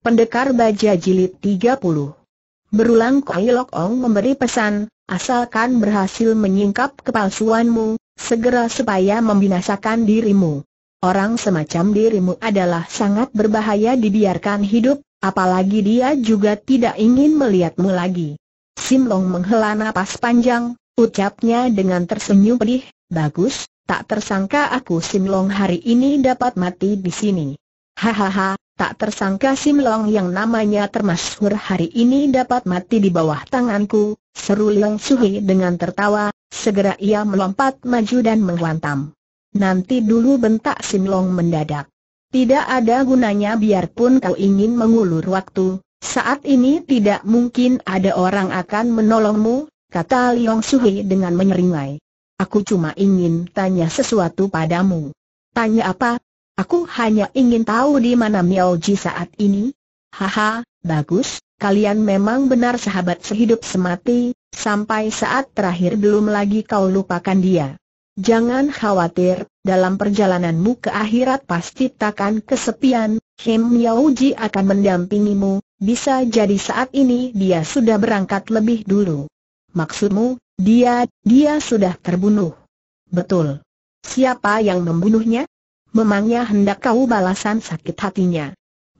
Pendekar Baja Jilid 30 Berulang Koi Lok Ong memberi pesan, asalkan berhasil menyingkap kepalsuanmu, segera supaya membinasakan dirimu. Orang semacam dirimu adalah sangat berbahaya dibiarkan hidup, apalagi dia juga tidak ingin melihatmu lagi. Sim Long menghela napas panjang, ucapnya dengan tersenyum pedih, bagus, tak tersangka aku Sim Long hari ini dapat mati di sini. Hahaha, Tak tersangka Sim Long yang namanya termasyhur hari ini dapat mati di bawah tanganku, seru Liang Suhi dengan tertawa, segera ia melompat maju dan menghantam. Nanti dulu bentak Sim Long mendadak. Tidak ada gunanya biarpun kau ingin mengulur waktu, saat ini tidak mungkin ada orang akan menolongmu, kata Liang Suhi dengan menyeringai. Aku cuma ingin tanya sesuatu padamu. Tanya apa, Aku hanya ingin tahu di mana Miao Ji saat ini. Haha, bagus, kalian memang benar sahabat sehidup semati, sampai saat terakhir belum lagi kau lupakan dia. Jangan khawatir, dalam perjalananmu ke akhirat pasti takkan kesepian, Him Miao Ji akan mendampingimu, bisa jadi saat ini dia sudah berangkat lebih dulu. Maksudmu, dia, dia sudah terbunuh. Betul. Siapa yang membunuhnya? memangnya hendak kau balasan sakit hatinya.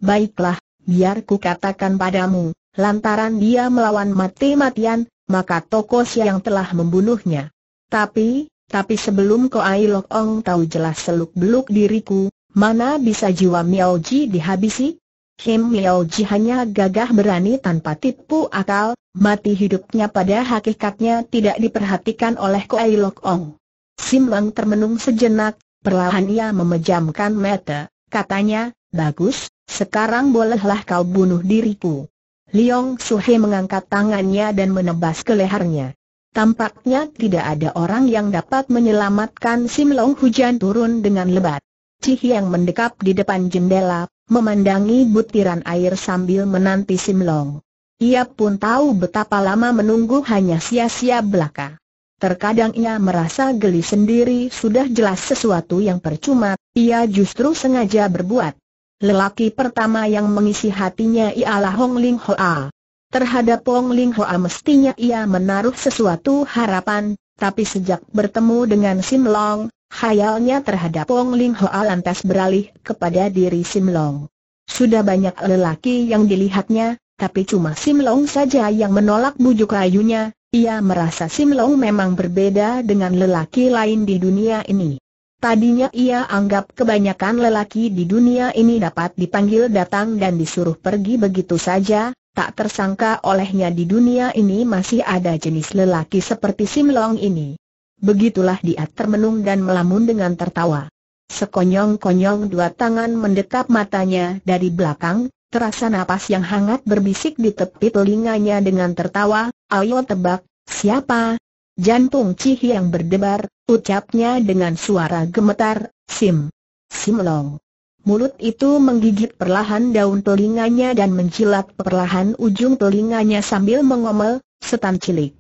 Baiklah, biar ku katakan padamu, lantaran dia melawan mati-matian, maka tokoh yang telah membunuhnya. Tapi, tapi sebelum kau Ailok Ong tahu jelas seluk-beluk diriku, mana bisa jiwa Miao Ji dihabisi? Kim Miao Ji hanya gagah berani tanpa tipu akal, mati hidupnya pada hakikatnya tidak diperhatikan oleh Kuai Lok Ong. Sim Lang termenung sejenak, Perlahan ia memejamkan mata, katanya, bagus, sekarang bolehlah kau bunuh diriku. Liong Suhe mengangkat tangannya dan menebas ke lehernya. Tampaknya tidak ada orang yang dapat menyelamatkan Sim Long hujan turun dengan lebat. Cih yang mendekap di depan jendela, memandangi butiran air sambil menanti Sim Long. Ia pun tahu betapa lama menunggu hanya sia-sia belaka. Terkadang ia merasa geli sendiri sudah jelas sesuatu yang percuma, ia justru sengaja berbuat. Lelaki pertama yang mengisi hatinya ialah Hong Ling Hoa. Terhadap Hong Ling Hoa mestinya ia menaruh sesuatu harapan, tapi sejak bertemu dengan Sim Long, hayalnya terhadap Hong Ling Hoa lantas beralih kepada diri Sim Long. Sudah banyak lelaki yang dilihatnya, tapi cuma Sim Long saja yang menolak bujuk rayunya, ia merasa Sim Simlau memang berbeda dengan lelaki lain di dunia ini. Tadinya ia anggap kebanyakan lelaki di dunia ini dapat dipanggil datang dan disuruh pergi begitu saja, tak tersangka olehnya di dunia ini masih ada jenis lelaki seperti Sim Long ini. Begitulah dia termenung dan melamun dengan tertawa. Sekonyong-konyong dua tangan mendekap matanya dari belakang, Terasa napas yang hangat berbisik di tepi telinganya dengan tertawa, ayo tebak, siapa? Jantung Cihi yang berdebar, ucapnya dengan suara gemetar, Sim. Simlong. Mulut itu menggigit perlahan daun telinganya dan menjilat perlahan ujung telinganya sambil mengomel, setan cilik.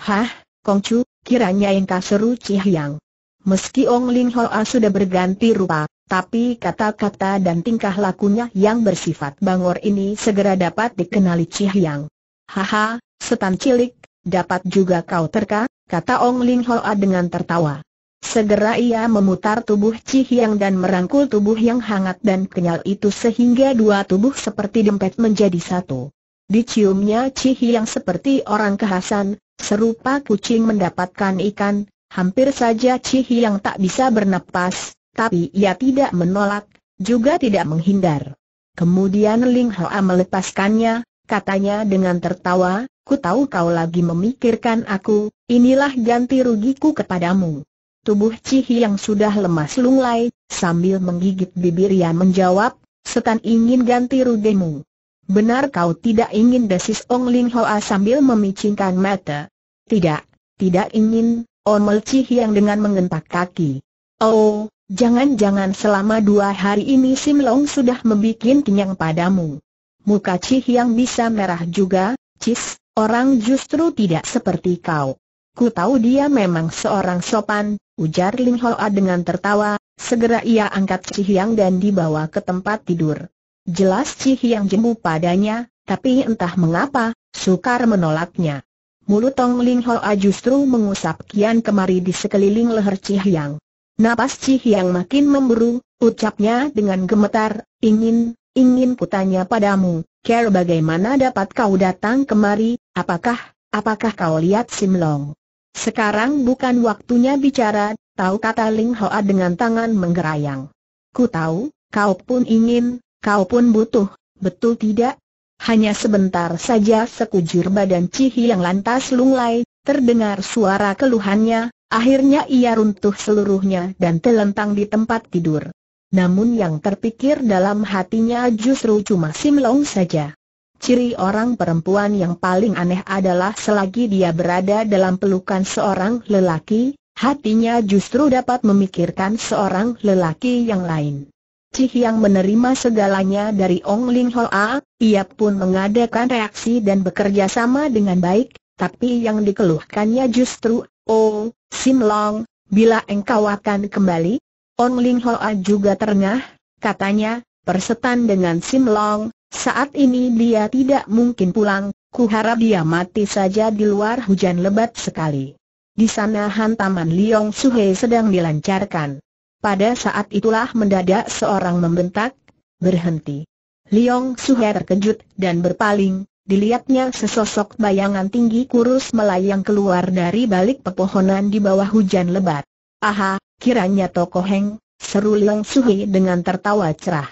Hah, Kongcu, kiranya yang seru yang. Meski Ong Ling Hoa sudah berganti rupa, tapi kata-kata dan tingkah lakunya yang bersifat bangor ini segera dapat dikenali Cihyang. Haha, setan cilik, dapat juga kau terka, kata Ong Ling Hoa dengan tertawa. Segera ia memutar tubuh Cihyang dan merangkul tubuh yang hangat dan kenyal itu sehingga dua tubuh seperti dempet menjadi satu. Diciumnya Cihyang seperti orang kehasan, serupa kucing mendapatkan ikan, Hampir saja Cih yang tak bisa bernapas, tapi ia tidak menolak, juga tidak menghindar. Kemudian Ling Hoa melepaskannya, katanya dengan tertawa, ku tahu kau lagi memikirkan aku, inilah ganti rugiku kepadamu. Tubuh Cih yang sudah lemas lunglai, sambil menggigit bibir ia menjawab, setan ingin ganti rugimu. Benar kau tidak ingin desis Ong Ling Hoa sambil memicingkan mata? Tidak, tidak ingin, Omel Cihiang dengan mengentak kaki. Oh, jangan-jangan selama dua hari ini Sim Long sudah membuat kenyang padamu. Muka yang bisa merah juga, Cis, orang justru tidak seperti kau. Ku tahu dia memang seorang sopan, ujar Lim Hoa dengan tertawa, segera ia angkat Cihyang dan dibawa ke tempat tidur. Jelas Cihyang jemu padanya, tapi entah mengapa, sukar menolaknya. Mulut Tong Ling Hoa justru mengusap kian kemari di sekeliling leher Cihyang. Napas Cihyang makin memburu, ucapnya dengan gemetar, ingin, ingin kutanya padamu, care bagaimana dapat kau datang kemari, apakah, apakah kau lihat Simlong? Sekarang bukan waktunya bicara, tahu kata Ling Hoa dengan tangan menggerayang. Ku tahu, kau pun ingin, kau pun butuh, betul tidak? Hanya sebentar saja sekujur badan Cihi yang lantas lunglai, terdengar suara keluhannya, akhirnya ia runtuh seluruhnya dan telentang di tempat tidur. Namun yang terpikir dalam hatinya justru cuma Simlong saja. Ciri orang perempuan yang paling aneh adalah selagi dia berada dalam pelukan seorang lelaki, hatinya justru dapat memikirkan seorang lelaki yang lain. Cih yang menerima segalanya dari Ong Ling Hoa, ia pun mengadakan reaksi dan bekerja sama dengan baik, tapi yang dikeluhkannya justru, Oh, Sim Long, bila engkau akan kembali? Ong Ling Hoa juga terengah, katanya, persetan dengan Sim Long, saat ini dia tidak mungkin pulang, Ku harap dia mati saja di luar hujan lebat sekali. Di sana hantaman Liong Suhe sedang dilancarkan. Pada saat itulah mendadak seorang membentak, berhenti. Liong Suhe terkejut dan berpaling, dilihatnya sesosok bayangan tinggi kurus melayang keluar dari balik pepohonan di bawah hujan lebat. Aha, kiranya Toko Heng, seru Liong Suhe dengan tertawa cerah.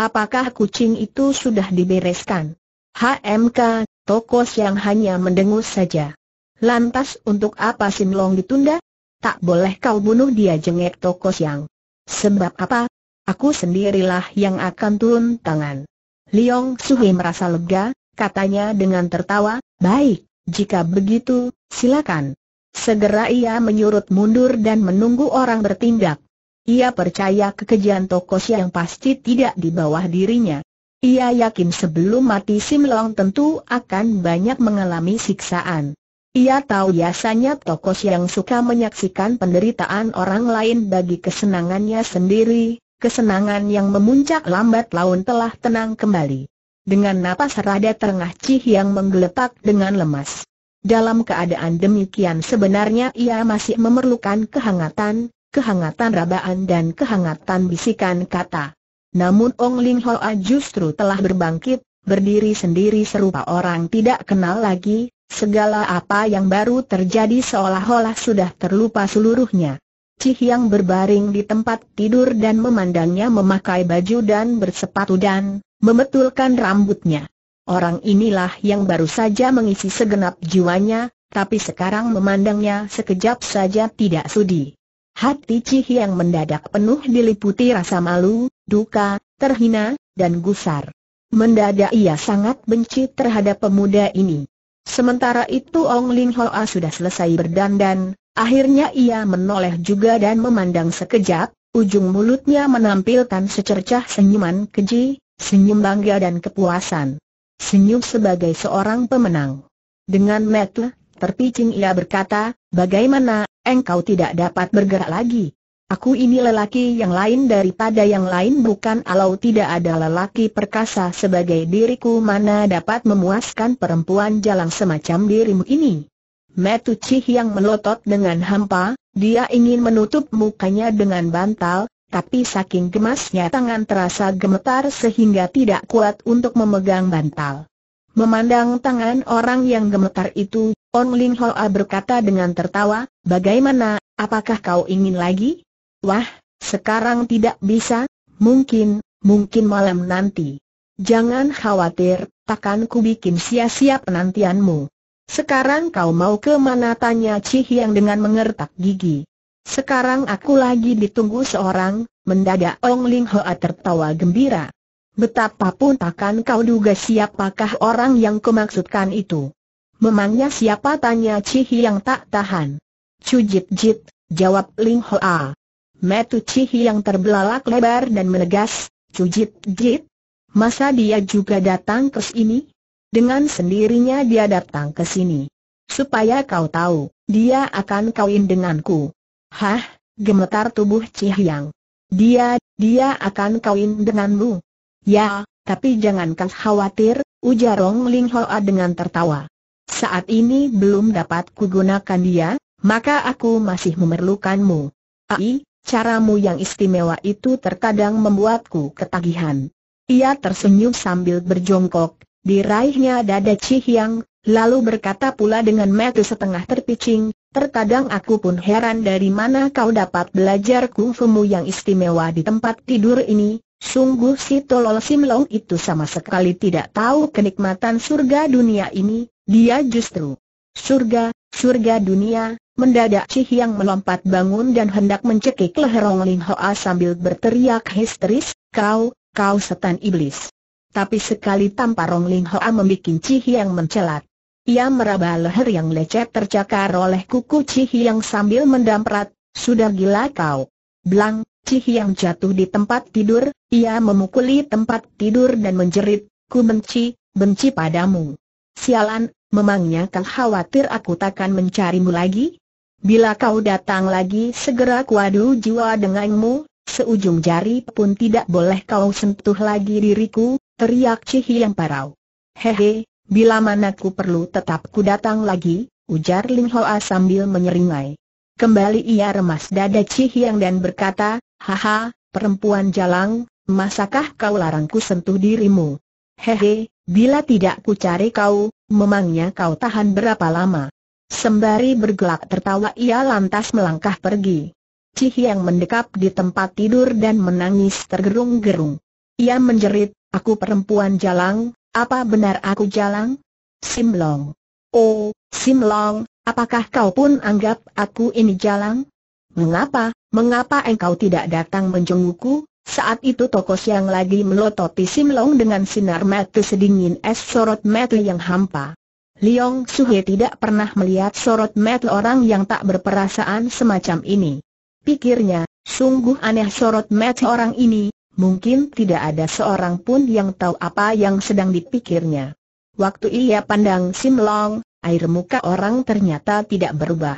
Apakah kucing itu sudah dibereskan? HMK, Toko yang hanya mendengus saja. Lantas untuk apa Sin Long ditunda? Tak boleh kau bunuh dia jengek Toko Siang. Sebab apa? Aku sendirilah yang akan turun tangan. Liong Suhi merasa lega, katanya dengan tertawa, baik, jika begitu, silakan. Segera ia menyurut mundur dan menunggu orang bertindak. Ia percaya kekejian toko siang pasti tidak di bawah dirinya. Ia yakin sebelum mati Sim Long tentu akan banyak mengalami siksaan. Ia tahu biasanya tokoh yang suka menyaksikan penderitaan orang lain bagi kesenangannya sendiri, kesenangan yang memuncak lambat laun telah tenang kembali. Dengan napas rada terengah Cih yang menggeletak dengan lemas. Dalam keadaan demikian sebenarnya ia masih memerlukan kehangatan, kehangatan rabaan dan kehangatan bisikan kata. Namun Ong Ling Hoa justru telah berbangkit, berdiri sendiri serupa orang tidak kenal lagi, Segala apa yang baru terjadi seolah-olah sudah terlupa seluruhnya. Cih yang berbaring di tempat tidur dan memandangnya memakai baju dan bersepatu dan memetulkan rambutnya. Orang inilah yang baru saja mengisi segenap jiwanya, tapi sekarang memandangnya sekejap saja tidak sudi. Hati Cih yang mendadak penuh diliputi rasa malu, duka, terhina, dan gusar. Mendadak ia sangat benci terhadap pemuda ini. Sementara itu Ong Ling Hoa sudah selesai berdandan, akhirnya ia menoleh juga dan memandang sekejap, ujung mulutnya menampilkan secercah senyuman keji, senyum bangga dan kepuasan. Senyum sebagai seorang pemenang. Dengan metu, terpicing ia berkata, bagaimana, engkau tidak dapat bergerak lagi, Aku ini lelaki yang lain daripada yang lain bukan alau tidak ada lelaki perkasa sebagai diriku mana dapat memuaskan perempuan jalan semacam dirimu ini. Metu Cih yang melotot dengan hampa, dia ingin menutup mukanya dengan bantal, tapi saking gemasnya tangan terasa gemetar sehingga tidak kuat untuk memegang bantal. Memandang tangan orang yang gemetar itu, On Ling Hoa berkata dengan tertawa, bagaimana, apakah kau ingin lagi? Wah, sekarang tidak bisa, mungkin, mungkin malam nanti. Jangan khawatir, takkan ku bikin sia-sia penantianmu. Sekarang kau mau ke mana tanya Cih yang dengan mengertak gigi. Sekarang aku lagi ditunggu seorang, mendadak Ong Ling Hoa tertawa gembira. Betapapun takkan kau duga siapakah orang yang kumaksudkan itu. Memangnya siapa tanya Cih yang tak tahan. Cujit jit, jawab Ling Hoa. Metu Cihi yang terbelalak lebar dan menegas, cujit jit. Masa dia juga datang ke sini? Dengan sendirinya dia datang ke sini. Supaya kau tahu, dia akan kawin denganku. Hah, gemetar tubuh Cihyang. Dia, dia akan kawin denganmu. Ya, tapi jangan kau khawatir, ujar Rong Ling Hoa dengan tertawa. Saat ini belum dapat kugunakan dia, maka aku masih memerlukanmu. Aih. Caramu yang istimewa itu terkadang membuatku ketagihan. Ia tersenyum sambil berjongkok, diraihnya dada Cihyang, lalu berkata pula dengan metu setengah terpicing, terkadang aku pun heran dari mana kau dapat belajar kungfumu yang istimewa di tempat tidur ini, Sungguh si Tolol Simlong itu sama sekali tidak tahu kenikmatan surga dunia ini, dia justru surga, surga dunia, Mendadak Chi yang melompat bangun dan hendak mencekik leher Ong Ling Hoa sambil berteriak histeris, kau, kau setan iblis. Tapi sekali tampar Ong Ling Hoa membuat Chi yang mencelat. Ia meraba leher yang lecet tercakar oleh kuku Chi yang sambil mendamprat, sudah gila kau. Blang, Chi yang jatuh di tempat tidur, ia memukuli tempat tidur dan menjerit, ku benci, benci padamu. Sialan, memangnya kau khawatir aku takkan mencarimu lagi? Bila kau datang lagi segera kuadu jiwa denganmu, seujung jari pun tidak boleh kau sentuh lagi diriku, teriak yang Parau. Hehe, bila mana ku perlu tetap ku datang lagi, ujar Ling Hoa sambil menyeringai. Kembali ia remas dada yang dan berkata, Haha, perempuan jalang, masakah kau larangku sentuh dirimu? Hehe, bila tidak ku cari kau, memangnya kau tahan berapa lama? Sembari bergelak tertawa ia lantas melangkah pergi. Cih yang mendekap di tempat tidur dan menangis tergerung-gerung. Ia menjerit, aku perempuan jalang, apa benar aku jalang? Simlong. Oh, Simlong, apakah kau pun anggap aku ini jalang? Mengapa, mengapa engkau tidak datang menjengukku? Saat itu tokos yang lagi melototi Simlong dengan sinar mata sedingin es sorot mata yang hampa. Liong Suhe tidak pernah melihat sorot mata orang yang tak berperasaan semacam ini. Pikirnya, sungguh aneh sorot mata orang ini, mungkin tidak ada seorang pun yang tahu apa yang sedang dipikirnya. Waktu ia pandang Sim Long, air muka orang ternyata tidak berubah.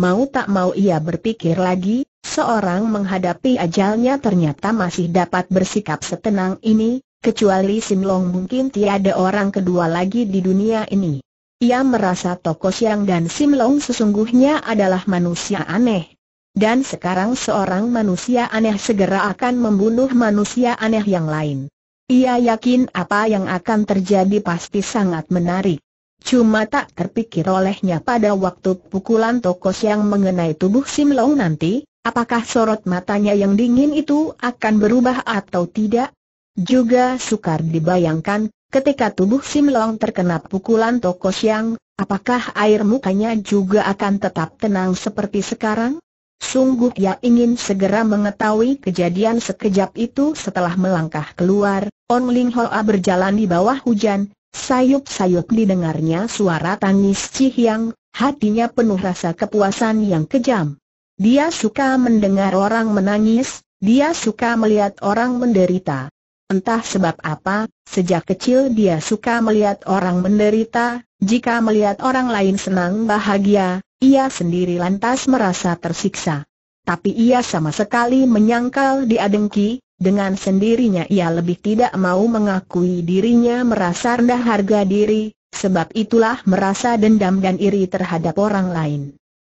Mau tak mau ia berpikir lagi, seorang menghadapi ajalnya ternyata masih dapat bersikap setenang ini, Kecuali Sim Long mungkin tiada orang kedua lagi di dunia ini. Ia merasa Toko Siang dan Sim Long sesungguhnya adalah manusia aneh. Dan sekarang seorang manusia aneh segera akan membunuh manusia aneh yang lain. Ia yakin apa yang akan terjadi pasti sangat menarik. Cuma tak terpikir olehnya pada waktu pukulan toko Siang mengenai tubuh Sim Long nanti, apakah sorot matanya yang dingin itu akan berubah atau tidak? Juga sukar dibayangkan, ketika tubuh Sim Long terkena pukulan Toko Siang, apakah air mukanya juga akan tetap tenang seperti sekarang? Sungguh ia ingin segera mengetahui kejadian sekejap itu setelah melangkah keluar, Ong Ling Hoa berjalan di bawah hujan, sayup-sayup didengarnya suara tangis Cihyang, hatinya penuh rasa kepuasan yang kejam. Dia suka mendengar orang menangis, dia suka melihat orang menderita. Entah sebab apa, sejak kecil dia suka melihat orang menderita, jika melihat orang lain senang bahagia, ia sendiri lantas merasa tersiksa. Tapi ia sama sekali menyangkal diadengki. dengan sendirinya ia lebih tidak mau mengakui dirinya merasa rendah harga diri, sebab itulah merasa dendam dan iri terhadap orang lain.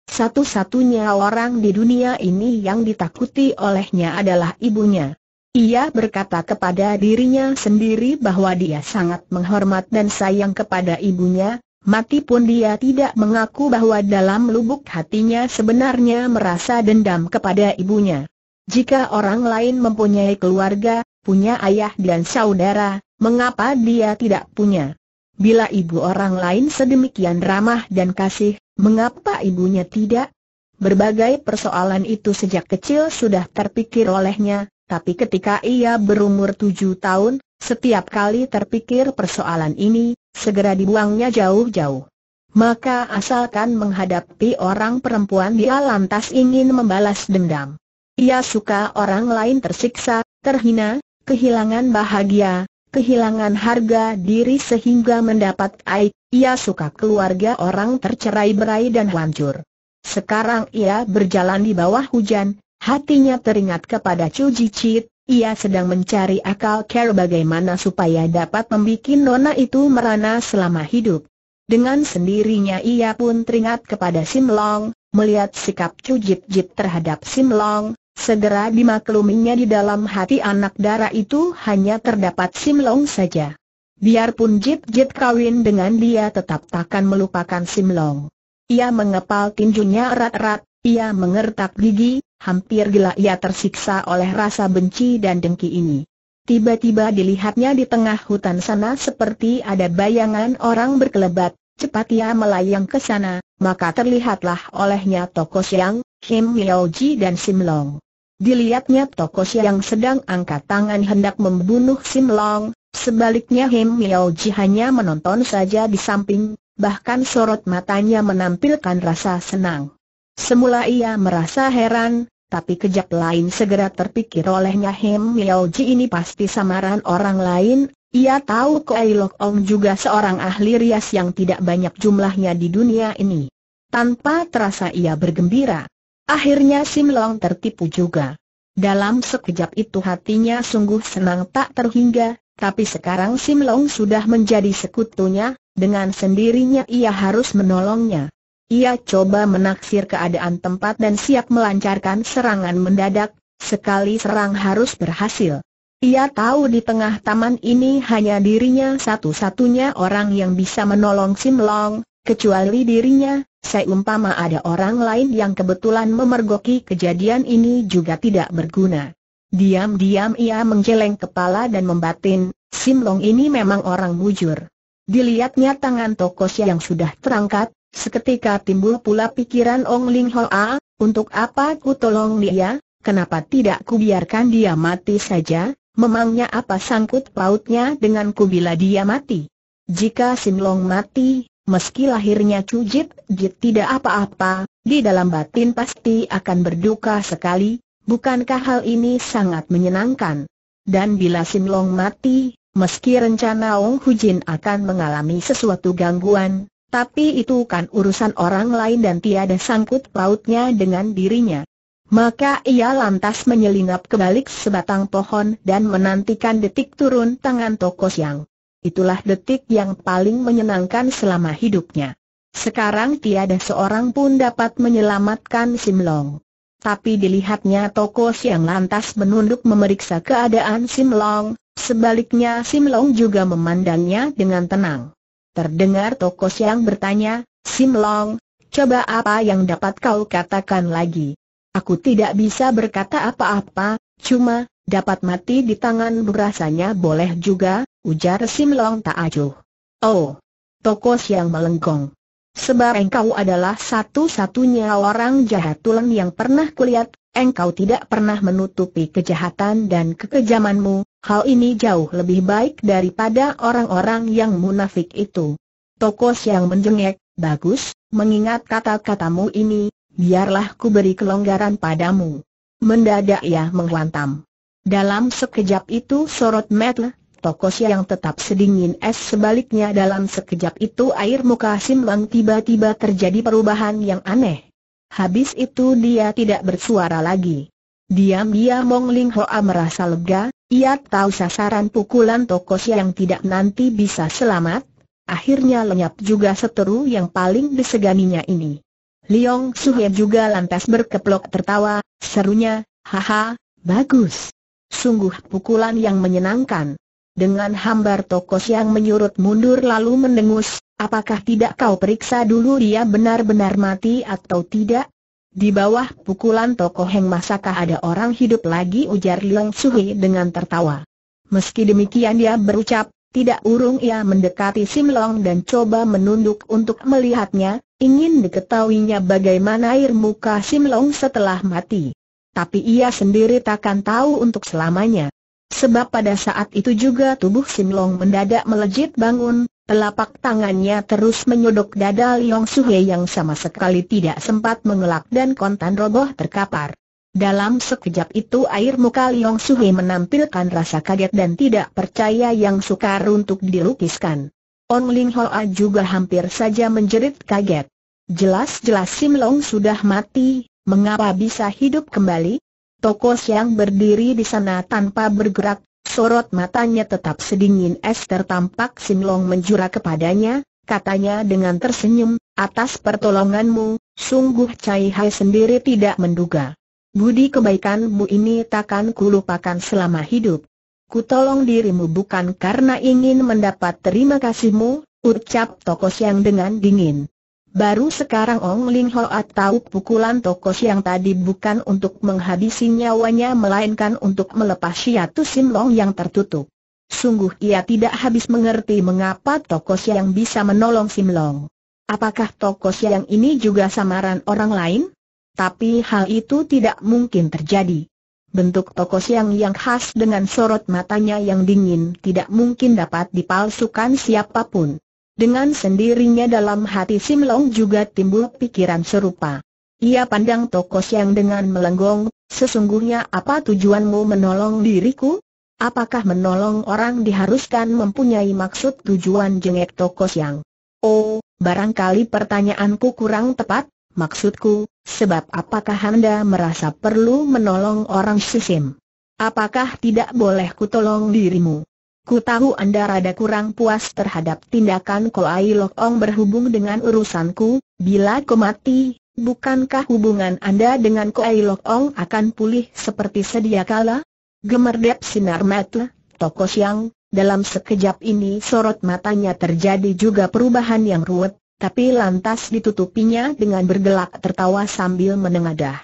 Satu-satunya orang di dunia ini yang ditakuti olehnya adalah ibunya. Ia berkata kepada dirinya sendiri bahwa dia sangat menghormat dan sayang kepada ibunya, mati pun dia tidak mengaku bahwa dalam lubuk hatinya sebenarnya merasa dendam kepada ibunya. Jika orang lain mempunyai keluarga, punya ayah dan saudara, mengapa dia tidak punya? Bila ibu orang lain sedemikian ramah dan kasih, mengapa ibunya tidak? Berbagai persoalan itu sejak kecil sudah terpikir olehnya, tapi ketika ia berumur tujuh tahun, setiap kali terpikir persoalan ini, segera dibuangnya jauh-jauh. Maka asalkan menghadapi orang perempuan dia lantas ingin membalas dendam. Ia suka orang lain tersiksa, terhina, kehilangan bahagia, kehilangan harga diri sehingga mendapat aib. Ia suka keluarga orang tercerai berai dan hancur. Sekarang ia berjalan di bawah hujan, Hatinya teringat kepada Chu Jicit, ia sedang mencari akal cara bagaimana supaya dapat membuat nona itu merana selama hidup. Dengan sendirinya ia pun teringat kepada Sim Long, melihat sikap Chu Jip terhadap Sim Long, segera dimakluminya di dalam hati anak darah itu hanya terdapat Sim Long saja. Biarpun Jip Jip kawin dengan dia tetap takkan melupakan Sim Long. Ia mengepal tinjunya erat-erat, ia mengertak gigi, hampir gila ia tersiksa oleh rasa benci dan dengki ini. Tiba-tiba dilihatnya di tengah hutan sana seperti ada bayangan orang berkelebat, cepat ia melayang ke sana, maka terlihatlah olehnya Toko Siang, Kim Yeoji dan Sim Long. Dilihatnya Toko Siang sedang angkat tangan hendak membunuh Sim Long, sebaliknya Kim Yeoji hanya menonton saja di samping, bahkan sorot matanya menampilkan rasa senang. Semula ia merasa heran, tapi kejap lain segera terpikir olehnya Hem Ji ini pasti samaran orang lain, ia tahu Koei Lok Ong juga seorang ahli rias yang tidak banyak jumlahnya di dunia ini. Tanpa terasa ia bergembira. Akhirnya Sim Long tertipu juga. Dalam sekejap itu hatinya sungguh senang tak terhingga, tapi sekarang Sim Long sudah menjadi sekutunya, dengan sendirinya ia harus menolongnya. Ia coba menaksir keadaan tempat dan siap melancarkan serangan mendadak, sekali serang harus berhasil. Ia tahu di tengah taman ini hanya dirinya satu-satunya orang yang bisa menolong Sim Long, kecuali dirinya, seumpama ada orang lain yang kebetulan memergoki kejadian ini juga tidak berguna. Diam-diam ia menggeleng kepala dan membatin, Sim Long ini memang orang bujur. Dilihatnya tangan Tokosya yang sudah terangkat, Seketika timbul pula pikiran Ong Ling Hoa, ah, untuk apa ku tolong dia, kenapa tidak ku biarkan dia mati saja, memangnya apa sangkut pautnya ku bila dia mati. Jika Sin Long mati, meski lahirnya cujit, jit tidak apa-apa, di dalam batin pasti akan berduka sekali, bukankah hal ini sangat menyenangkan? Dan bila Sin Long mati, meski rencana Ong Hu Jin akan mengalami sesuatu gangguan, tapi itu kan urusan orang lain dan tiada sangkut pautnya dengan dirinya. Maka ia lantas menyelinap ke balik sebatang pohon dan menantikan detik turun tangan Toko Siang. Itulah detik yang paling menyenangkan selama hidupnya. Sekarang tiada seorang pun dapat menyelamatkan Simlong. Tapi dilihatnya Toko Siang lantas menunduk memeriksa keadaan Simlong, sebaliknya Simlong juga memandangnya dengan tenang. Terdengar Toko Siang bertanya, Sim Long, coba apa yang dapat kau katakan lagi? Aku tidak bisa berkata apa-apa, cuma, dapat mati di tangan berasanya boleh juga, ujar Sim Long tak acuh. Oh, Toko Siang melengkung. Sebab engkau adalah satu-satunya orang jahat tulang yang pernah kulihat, engkau tidak pernah menutupi kejahatan dan kekejamanmu, Hal ini jauh lebih baik daripada orang-orang yang munafik itu. Tokos yang menjengek, bagus, mengingat kata-katamu ini, biarlah ku beri kelonggaran padamu. Mendadak ia menghantam. Dalam sekejap itu sorot metel, Tokos yang tetap sedingin es sebaliknya dalam sekejap itu air muka simbang tiba-tiba terjadi perubahan yang aneh. Habis itu dia tidak bersuara lagi. Diam-diam Mong Ling Hoa merasa lega, ia tahu sasaran pukulan Toko yang tidak nanti bisa selamat, akhirnya lenyap juga seteru yang paling diseganinya ini. Liong Suhe juga lantas berkeplok tertawa, serunya, haha, bagus. Sungguh pukulan yang menyenangkan. Dengan hambar Toko yang menyurut mundur lalu mendengus, apakah tidak kau periksa dulu dia benar-benar mati atau tidak? Di bawah pukulan tokoh Heng masakah ada orang hidup lagi ujar Liang Suhi dengan tertawa. Meski demikian dia berucap, tidak urung ia mendekati Sim Long dan coba menunduk untuk melihatnya, ingin diketahuinya bagaimana air muka Sim Long setelah mati. Tapi ia sendiri takkan tahu untuk selamanya. Sebab pada saat itu juga tubuh Sim Long mendadak melejit bangun, Telapak tangannya terus menyodok dada Liong Suhe yang sama sekali tidak sempat mengelak dan kontan roboh terkapar. Dalam sekejap itu air muka Liong Suhe menampilkan rasa kaget dan tidak percaya yang sukar untuk dilukiskan. Ong Ling Hoa juga hampir saja menjerit kaget. Jelas-jelas Sim Long sudah mati, mengapa bisa hidup kembali? Toko yang berdiri di sana tanpa bergerak, Sorot matanya tetap sedingin es tertampak Sinlong menjura kepadanya, katanya dengan tersenyum, atas pertolonganmu, sungguh Cai Hai sendiri tidak menduga. Budi kebaikanmu ini takkan kulupakan selama hidup. Ku tolong dirimu bukan karena ingin mendapat terima kasihmu, ucap Tokos yang dengan dingin. Baru sekarang Ong Ling Ho tahu pukulan Tokos yang tadi bukan untuk menghabisi nyawanya melainkan untuk melepas Shiatu Long yang tertutup. Sungguh ia tidak habis mengerti mengapa Tokos yang bisa menolong Sim Long. Apakah Tokos yang ini juga samaran orang lain? Tapi hal itu tidak mungkin terjadi. Bentuk Tokos yang yang khas dengan sorot matanya yang dingin tidak mungkin dapat dipalsukan siapapun. Dengan sendirinya dalam hati Sim Long juga timbul pikiran serupa. Ia pandang Toko Siang dengan melenggong, sesungguhnya apa tujuanmu menolong diriku? Apakah menolong orang diharuskan mempunyai maksud tujuan jengek Toko Siang? Oh, barangkali pertanyaanku kurang tepat, maksudku, sebab apakah Anda merasa perlu menolong orang sisim? Apakah tidak boleh kutolong dirimu? Ku tahu Anda rada kurang puas terhadap tindakan Ko Ai Lok Ong berhubung dengan urusanku, bila ku mati, bukankah hubungan Anda dengan Ko Ai Lok Ong akan pulih seperti sedia kala? Gemerdep sinar mata, toko siang, dalam sekejap ini sorot matanya terjadi juga perubahan yang ruwet, tapi lantas ditutupinya dengan bergelak tertawa sambil menengadah.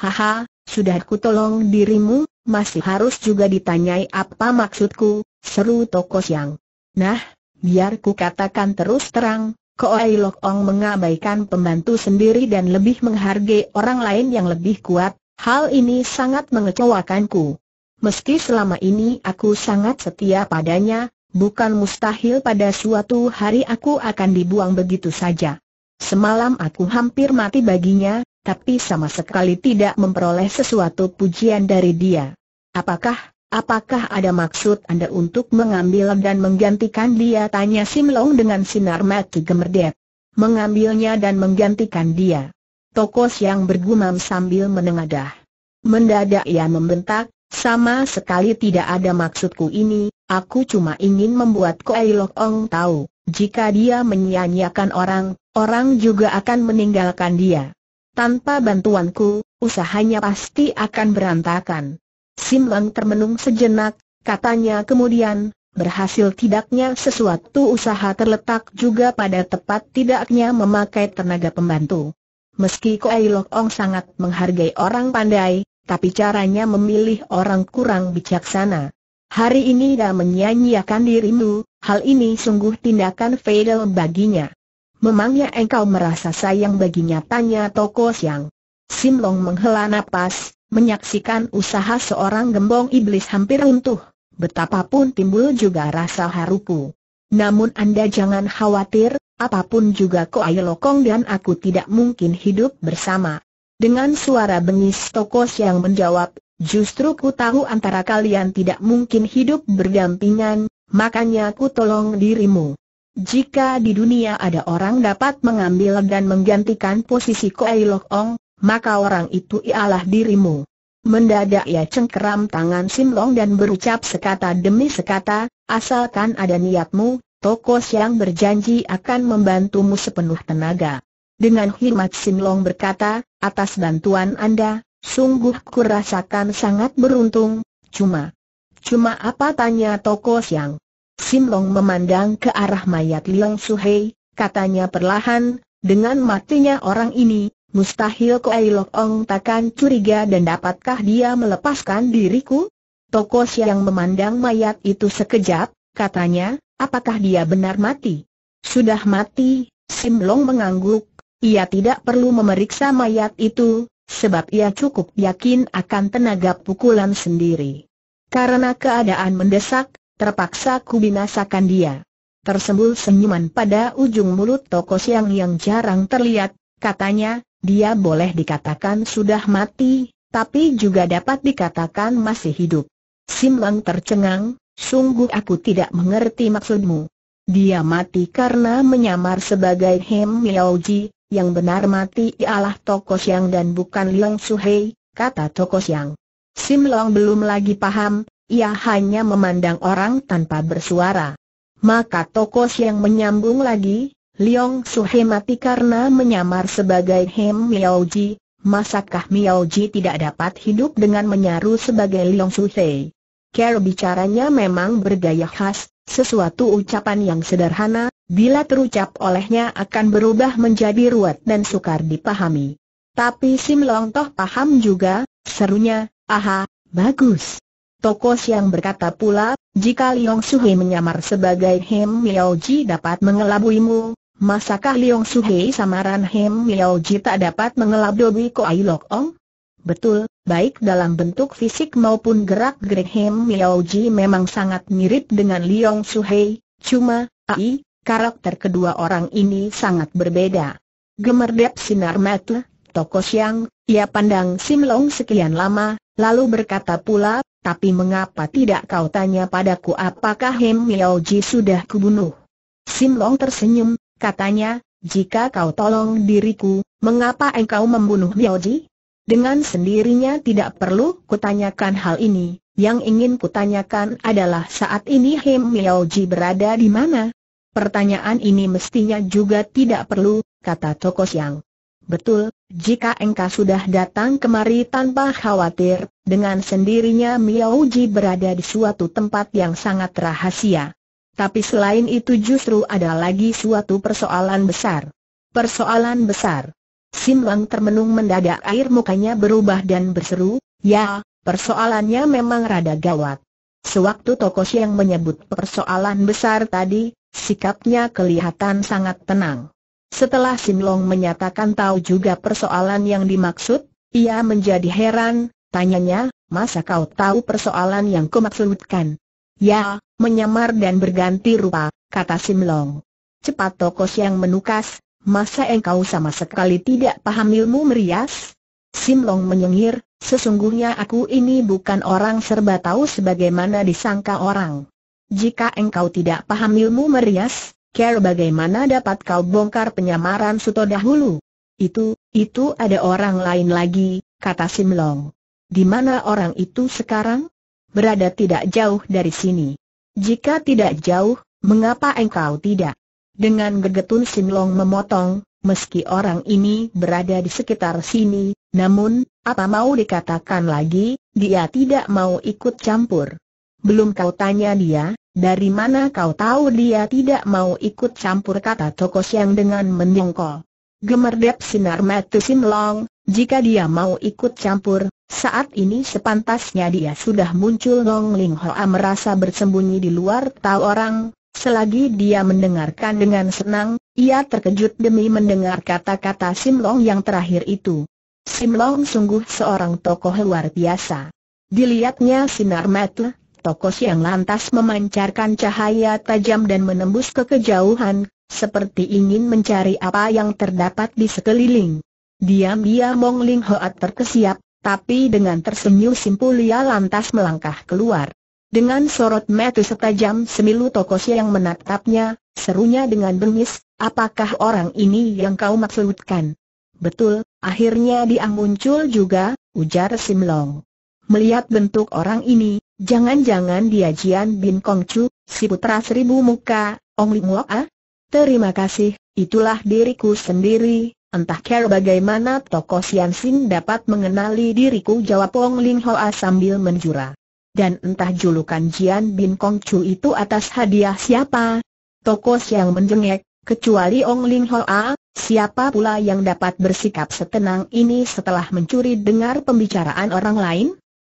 Haha, sudah ku tolong dirimu, masih harus juga ditanyai apa maksudku, Seru Toko Siang. Nah, biar ku katakan terus terang, Koai Lok Ong mengabaikan pembantu sendiri dan lebih menghargai orang lain yang lebih kuat, hal ini sangat mengecewakanku. Meski selama ini aku sangat setia padanya, bukan mustahil pada suatu hari aku akan dibuang begitu saja. Semalam aku hampir mati baginya, tapi sama sekali tidak memperoleh sesuatu pujian dari dia. Apakah Apakah ada maksud Anda untuk mengambil dan menggantikan dia? Tanya Simlong dengan sinar mati gemerdek. Mengambilnya dan menggantikan dia. Tokos yang bergumam sambil menengadah. Mendadak ia membentak, sama sekali tidak ada maksudku ini, aku cuma ingin membuat Koei Lok Ong tahu, jika dia menyia-nyiakan orang, orang juga akan meninggalkan dia. Tanpa bantuanku, usahanya pasti akan berantakan. Sim Lang termenung sejenak, katanya kemudian, berhasil tidaknya sesuatu usaha terletak juga pada tepat tidaknya memakai tenaga pembantu. Meski Ko Lok Ong sangat menghargai orang pandai, tapi caranya memilih orang kurang bijaksana. Hari ini dah menyanyiakan dirimu, hal ini sungguh tindakan fatal baginya. Memangnya engkau merasa sayang baginya tanya Toko Siang. Sim Long menghela napas, Menyaksikan usaha seorang gembong iblis hampir runtuh, betapapun timbul juga rasa haruku. Namun Anda jangan khawatir, apapun juga Ko Lokong dan aku tidak mungkin hidup bersama. Dengan suara bengis Tokos yang menjawab, justru ku tahu antara kalian tidak mungkin hidup berdampingan, makanya ku tolong dirimu. Jika di dunia ada orang dapat mengambil dan menggantikan posisi Koai Lokong, maka orang itu ialah dirimu. Mendadak ia cengkeram tangan Simlong dan berucap sekata demi sekata, asalkan ada niatmu, Toko Siang berjanji akan membantumu sepenuh tenaga. Dengan hormat Simlong berkata, atas bantuan Anda, sungguh kurasakan sangat beruntung, cuma. Cuma apa tanya Toko Siang? Simlong memandang ke arah mayat Liang Suhei, katanya perlahan, dengan matinya orang ini, Mustahil Koai Lok Ong takkan curiga dan dapatkah dia melepaskan diriku? Toko Siang memandang mayat itu sekejap, katanya, apakah dia benar mati? Sudah mati, Sim Long mengangguk, ia tidak perlu memeriksa mayat itu, sebab ia cukup yakin akan tenaga pukulan sendiri. Karena keadaan mendesak, terpaksa ku binasakan dia. Tersembul senyuman pada ujung mulut toko siang yang jarang terlihat, katanya, dia boleh dikatakan sudah mati, tapi juga dapat dikatakan masih hidup. Sim Lang tercengang, sungguh aku tidak mengerti maksudmu. Dia mati karena menyamar sebagai Hem Miaoji, yang benar mati ialah Toko Siang dan bukan Liang Suhei, kata Toko Siang. Sim Long belum lagi paham, ia hanya memandang orang tanpa bersuara. Maka Toko Siang menyambung lagi, Liong Suhe mati karena menyamar sebagai Hem masakah masakkah Ji tidak dapat hidup dengan menyaru sebagai Liong Suhe? Cara bicaranya memang bergaya khas, sesuatu ucapan yang sederhana, bila terucap olehnya akan berubah menjadi ruwet dan sukar dipahami. Tapi Sim Long Toh paham juga, serunya, aha, bagus. Tokos yang berkata pula, jika Liong Suhe menyamar sebagai Hem Miao Ji dapat mengelabuimu, Masakah Leong Suhei samaran Hem Liao Ji tak dapat mengelab Ko Ai Lok Ong? Betul, baik dalam bentuk fisik maupun gerak-gerik Hem Liao Ji memang sangat mirip dengan Leong Suhei, cuma, ai, karakter kedua orang ini sangat berbeda. Gemerdep sinar mata, Toko Siang, ia pandang Sim Long sekian lama, lalu berkata pula, tapi mengapa tidak kau tanya padaku apakah Hem Liao Ji sudah kubunuh? Sim Long tersenyum, Katanya, jika kau tolong diriku, mengapa engkau membunuh Miaoji? Dengan sendirinya tidak perlu kutanyakan hal ini, yang ingin kutanyakan adalah saat ini Hem Miaoji berada di mana? Pertanyaan ini mestinya juga tidak perlu, kata Toko Siang. Betul, jika engkau sudah datang kemari tanpa khawatir, dengan sendirinya Miaoji berada di suatu tempat yang sangat rahasia. Tapi selain itu justru ada lagi suatu persoalan besar. Persoalan besar. Sim Lang termenung mendadak air mukanya berubah dan berseru, ya, persoalannya memang rada gawat. Sewaktu Toko yang menyebut persoalan besar tadi, sikapnya kelihatan sangat tenang. Setelah Sim Long menyatakan tahu juga persoalan yang dimaksud, ia menjadi heran, tanyanya, masa kau tahu persoalan yang kumaksudkan? Ya, menyamar dan berganti rupa, kata Simlong. Cepat tokos yang menukas, masa engkau sama sekali tidak paham ilmu merias? Simlong menyengir, sesungguhnya aku ini bukan orang serba tahu sebagaimana disangka orang. Jika engkau tidak paham ilmu merias, kira bagaimana dapat kau bongkar penyamaran Suto dahulu? Itu, itu ada orang lain lagi, kata Simlong. Di mana orang itu sekarang? berada tidak jauh dari sini. Jika tidak jauh, mengapa engkau tidak? Dengan gegetun Sinlong memotong, meski orang ini berada di sekitar sini, namun, apa mau dikatakan lagi, dia tidak mau ikut campur. Belum kau tanya dia, dari mana kau tahu dia tidak mau ikut campur kata Toko yang dengan mendongkol. Gemerdep sinar mata Sinlong, jika dia mau ikut campur, saat ini sepantasnya dia sudah muncul Long Ling Hoa merasa bersembunyi di luar tahu orang, selagi dia mendengarkan dengan senang, ia terkejut demi mendengar kata-kata Sim Long yang terakhir itu. Sim Long sungguh seorang tokoh luar biasa. Dilihatnya sinar mata, tokoh yang lantas memancarkan cahaya tajam dan menembus kekejauhan, seperti ingin mencari apa yang terdapat di sekeliling. Diam-diam iya, Mong Ling Hoat terkesiap, tapi dengan tersenyum simpul ia lantas melangkah keluar. Dengan sorot mata setajam semilu si yang menatapnya, serunya dengan bengis, apakah orang ini yang kau maksudkan? Betul, akhirnya dia muncul juga, ujar Sim Long. Melihat bentuk orang ini, jangan-jangan dia Jian Bin Kongcu, si putra seribu muka, Ong Ling ah? Terima kasih, itulah diriku sendiri, Entah cara bagaimana Toko Sian Sin dapat mengenali diriku jawab Wong Ling Hoa sambil menjura. Dan entah julukan Jian Bin Kong Chu itu atas hadiah siapa? Toko Siang menjengek, kecuali Ong Ling Hoa, siapa pula yang dapat bersikap setenang ini setelah mencuri dengar pembicaraan orang lain?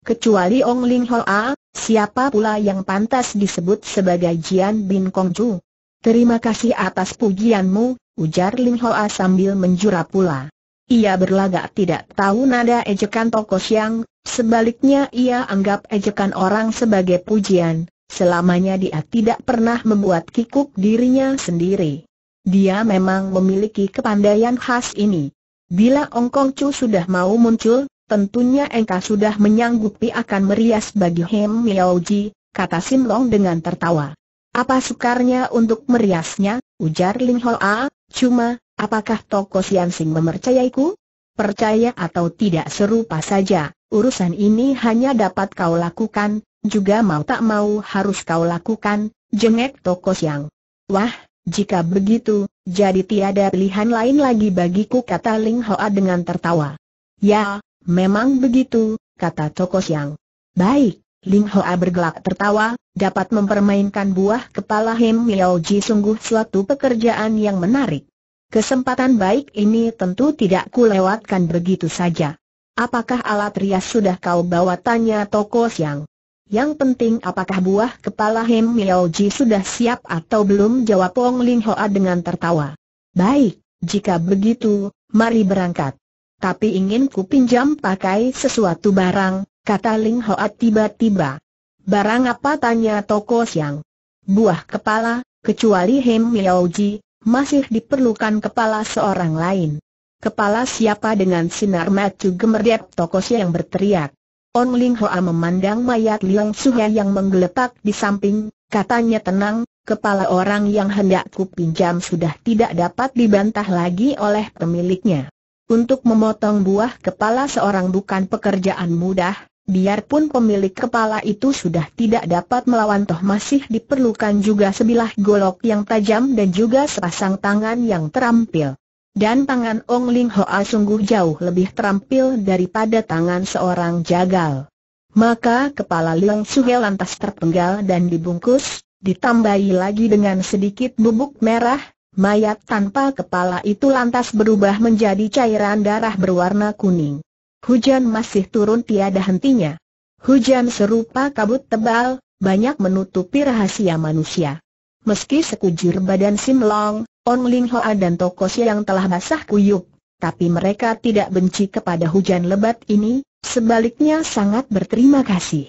Kecuali Ong Ling Hoa, siapa pula yang pantas disebut sebagai Jian Bin Kong Chu? Terima kasih atas pujianmu, ujar Lim Hoa sambil menjura pula. Ia berlagak tidak tahu nada ejekan Toko Siang, sebaliknya ia anggap ejekan orang sebagai pujian, selamanya dia tidak pernah membuat kikuk dirinya sendiri. Dia memang memiliki kepandaian khas ini. Bila Ong Kong Chu sudah mau muncul, tentunya Engka sudah menyanggupi akan merias bagi Hem Miao Ji, kata Sim Long dengan tertawa. Apa sukarnya untuk meriasnya, ujar Ling Hoa, Cuma, apakah Toko Siansing memercayaiku? Percaya atau tidak serupa saja, urusan ini hanya dapat kau lakukan, juga mau tak mau harus kau lakukan, jengek Toko Siang. Wah, jika begitu, jadi tiada pilihan lain lagi bagiku kata Ling Hoa dengan tertawa. Ya, memang begitu, kata Toko Siang. Baik, Ling Hoa bergelak tertawa, dapat mempermainkan buah kepala Hem Miao Ji sungguh suatu pekerjaan yang menarik. Kesempatan baik ini tentu tidak kulewatkan begitu saja. Apakah alat rias sudah kau bawa tanya Toko Siang? Yang penting apakah buah kepala Hem Miao Ji sudah siap atau belum jawab Wong Ling Hoa dengan tertawa. Baik, jika begitu, mari berangkat. Tapi ingin ku pinjam pakai sesuatu barang, kata Ling Hoat tiba-tiba. Barang apa tanya Toko Siang? Buah kepala, kecuali Hem Ji, masih diperlukan kepala seorang lain. Kepala siapa dengan sinar matu gemerdep Toko Siang berteriak. On Ling Hoa memandang mayat Liang Suhe yang menggeletak di samping, katanya tenang, kepala orang yang hendak kupinjam sudah tidak dapat dibantah lagi oleh pemiliknya. Untuk memotong buah kepala seorang bukan pekerjaan mudah, Biarpun pemilik kepala itu sudah tidak dapat melawan toh masih diperlukan juga sebilah golok yang tajam dan juga sepasang tangan yang terampil. Dan tangan Ong Ling Hoa sungguh jauh lebih terampil daripada tangan seorang jagal. Maka kepala Liang Suhe lantas terpenggal dan dibungkus, ditambahi lagi dengan sedikit bubuk merah, mayat tanpa kepala itu lantas berubah menjadi cairan darah berwarna kuning. Hujan masih turun tiada hentinya. Hujan serupa kabut tebal, banyak menutupi rahasia manusia. Meski sekujur badan Sim Long, Ong Ling Hoa dan Tokosia yang telah basah kuyuk, tapi mereka tidak benci kepada hujan lebat ini, sebaliknya sangat berterima kasih.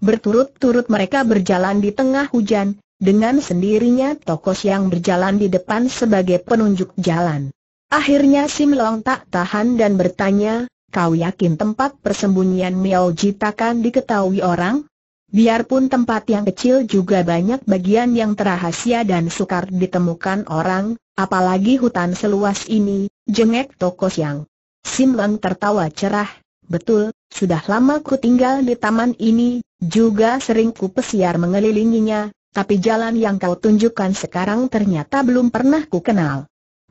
Berturut-turut mereka berjalan di tengah hujan, dengan sendirinya Tokos yang berjalan di depan sebagai penunjuk jalan. Akhirnya Sim Long tak tahan dan bertanya, Kau yakin tempat persembunyian Miao Ji takkan diketahui orang? Biarpun tempat yang kecil juga banyak bagian yang terahasia dan sukar ditemukan orang, apalagi hutan seluas ini, jengek Toko Siang. Simbang tertawa cerah, betul, sudah lama ku tinggal di taman ini, juga sering ku pesiar mengelilinginya, tapi jalan yang kau tunjukkan sekarang ternyata belum pernah ku kenal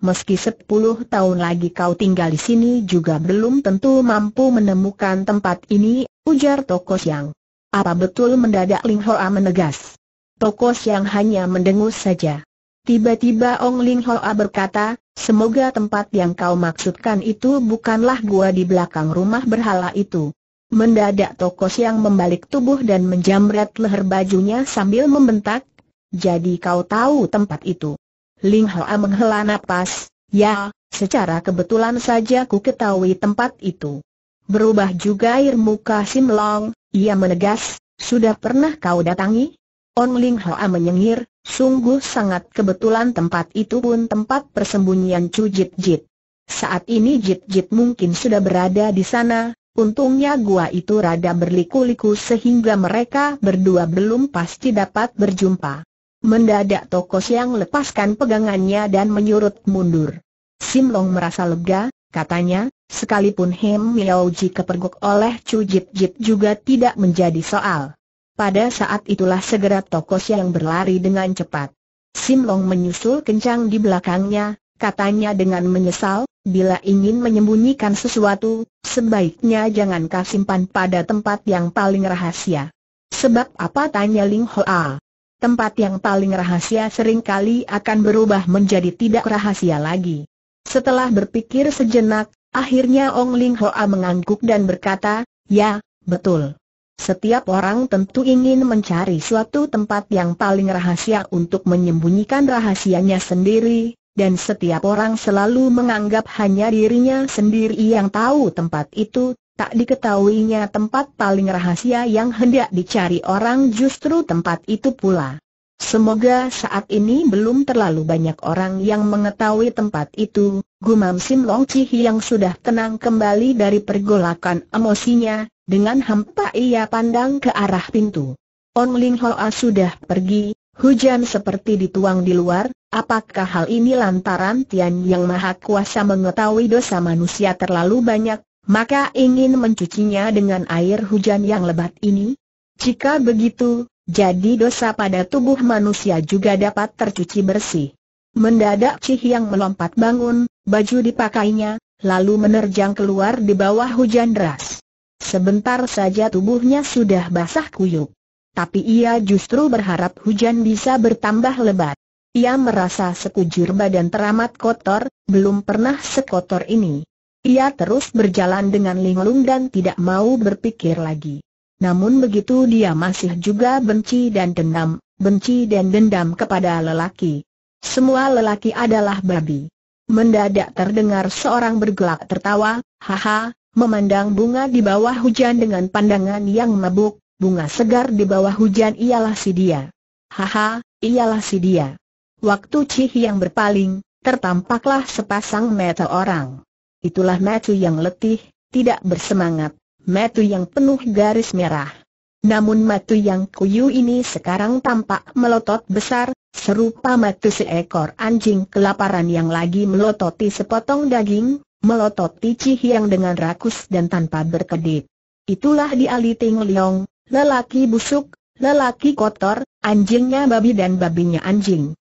meski sepuluh tahun lagi kau tinggal di sini juga belum tentu mampu menemukan tempat ini, ujar Toko Siang. Apa betul mendadak Ling Hoa menegas? Toko Siang hanya mendengus saja. Tiba-tiba Ong Ling Hoa berkata, semoga tempat yang kau maksudkan itu bukanlah gua di belakang rumah berhala itu. Mendadak Toko Siang membalik tubuh dan menjamret leher bajunya sambil membentak, jadi kau tahu tempat itu. Ling Hoa menghela napas, ya, secara kebetulan saja ku ketahui tempat itu. Berubah juga air muka Sim Long, ia menegas, sudah pernah kau datangi? On Ling Hoa menyengir, sungguh sangat kebetulan tempat itu pun tempat persembunyian Chu Jit Jit. Saat ini Jit Jit mungkin sudah berada di sana, Untungnya gua itu rada berliku-liku sehingga mereka berdua belum pasti dapat berjumpa. Mendadak Toko Siang lepaskan pegangannya dan menyurut mundur. Sim Long merasa lega, katanya, sekalipun Hem Miao Ji kepergok oleh Chu Jip Jip juga tidak menjadi soal. Pada saat itulah segera Toko Siang berlari dengan cepat. Sim Long menyusul kencang di belakangnya, katanya dengan menyesal, bila ingin menyembunyikan sesuatu, sebaiknya jangan kasimpan pada tempat yang paling rahasia. Sebab apa tanya Ling Hoa? tempat yang paling rahasia sering kali akan berubah menjadi tidak rahasia lagi. Setelah berpikir sejenak, akhirnya Ong Ling Hoa mengangguk dan berkata, ya, betul. Setiap orang tentu ingin mencari suatu tempat yang paling rahasia untuk menyembunyikan rahasianya sendiri, dan setiap orang selalu menganggap hanya dirinya sendiri yang tahu tempat itu, tak diketahuinya tempat paling rahasia yang hendak dicari orang justru tempat itu pula. Semoga saat ini belum terlalu banyak orang yang mengetahui tempat itu, gumam Sim Long Chihi yang sudah tenang kembali dari pergolakan emosinya, dengan hampa ia pandang ke arah pintu. On Ling Hoa sudah pergi, hujan seperti dituang di luar, apakah hal ini lantaran Tian Yang Maha Kuasa mengetahui dosa manusia terlalu banyak, maka ingin mencucinya dengan air hujan yang lebat ini? Jika begitu, jadi dosa pada tubuh manusia juga dapat tercuci bersih. Mendadak Cih yang melompat bangun, baju dipakainya, lalu menerjang keluar di bawah hujan deras. Sebentar saja tubuhnya sudah basah kuyup. Tapi ia justru berharap hujan bisa bertambah lebat. Ia merasa sekujur badan teramat kotor, belum pernah sekotor ini. Ia terus berjalan dengan linglung dan tidak mau berpikir lagi. Namun begitu dia masih juga benci dan dendam, benci dan dendam kepada lelaki. Semua lelaki adalah babi. Mendadak terdengar seorang bergelak tertawa, haha, memandang bunga di bawah hujan dengan pandangan yang mabuk, bunga segar di bawah hujan ialah si dia. Haha, ialah si dia. Waktu Cih yang berpaling, tertampaklah sepasang mata orang. Itulah Metu yang letih, tidak bersemangat, Metu yang penuh garis merah. Namun Metu yang kuyu ini sekarang tampak melotot besar, serupa Metu seekor anjing kelaparan yang lagi melototi sepotong daging, melototi yang dengan rakus dan tanpa berkedip. Itulah dia Li Ting Leong, lelaki busuk, lelaki kotor, anjingnya babi dan babinya anjing.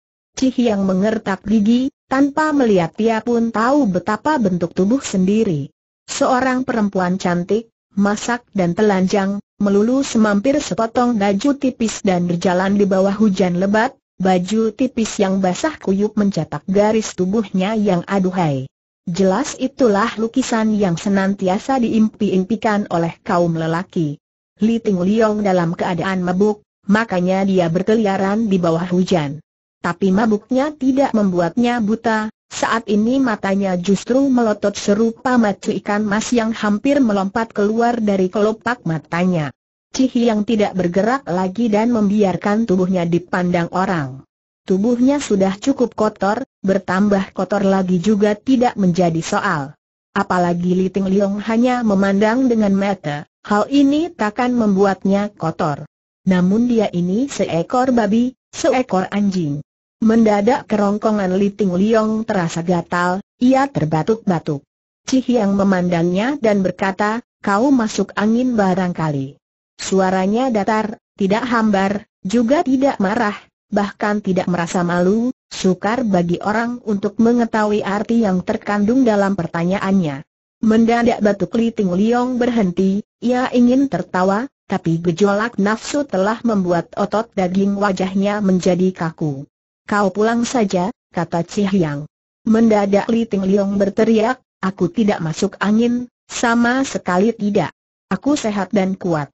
yang mengertak gigi, tanpa melihat dia pun tahu betapa bentuk tubuh sendiri. Seorang perempuan cantik, masak dan telanjang, melulu semampir sepotong baju tipis dan berjalan di bawah hujan lebat, baju tipis yang basah kuyup mencetak garis tubuhnya yang aduhai. Jelas itulah lukisan yang senantiasa diimpi-impikan oleh kaum lelaki. Li Ting Liong dalam keadaan mabuk, makanya dia berkeliaran di bawah hujan tapi mabuknya tidak membuatnya buta, saat ini matanya justru melotot serupa mata ikan mas yang hampir melompat keluar dari kelopak matanya. Cihi yang tidak bergerak lagi dan membiarkan tubuhnya dipandang orang. Tubuhnya sudah cukup kotor, bertambah kotor lagi juga tidak menjadi soal. Apalagi Li Ting Liong hanya memandang dengan mata, hal ini takkan membuatnya kotor. Namun dia ini seekor babi, seekor anjing. Mendadak kerongkongan Ting Liong terasa gatal, ia terbatuk-batuk. Cihiang memandangnya dan berkata, kau masuk angin barangkali. Suaranya datar, tidak hambar, juga tidak marah, bahkan tidak merasa malu, sukar bagi orang untuk mengetahui arti yang terkandung dalam pertanyaannya. Mendadak batuk Ting Liong berhenti, ia ingin tertawa, tapi gejolak nafsu telah membuat otot daging wajahnya menjadi kaku. Kau pulang saja, kata Cihyang. Mendadak Li Ting Liong berteriak, aku tidak masuk angin, sama sekali tidak. Aku sehat dan kuat.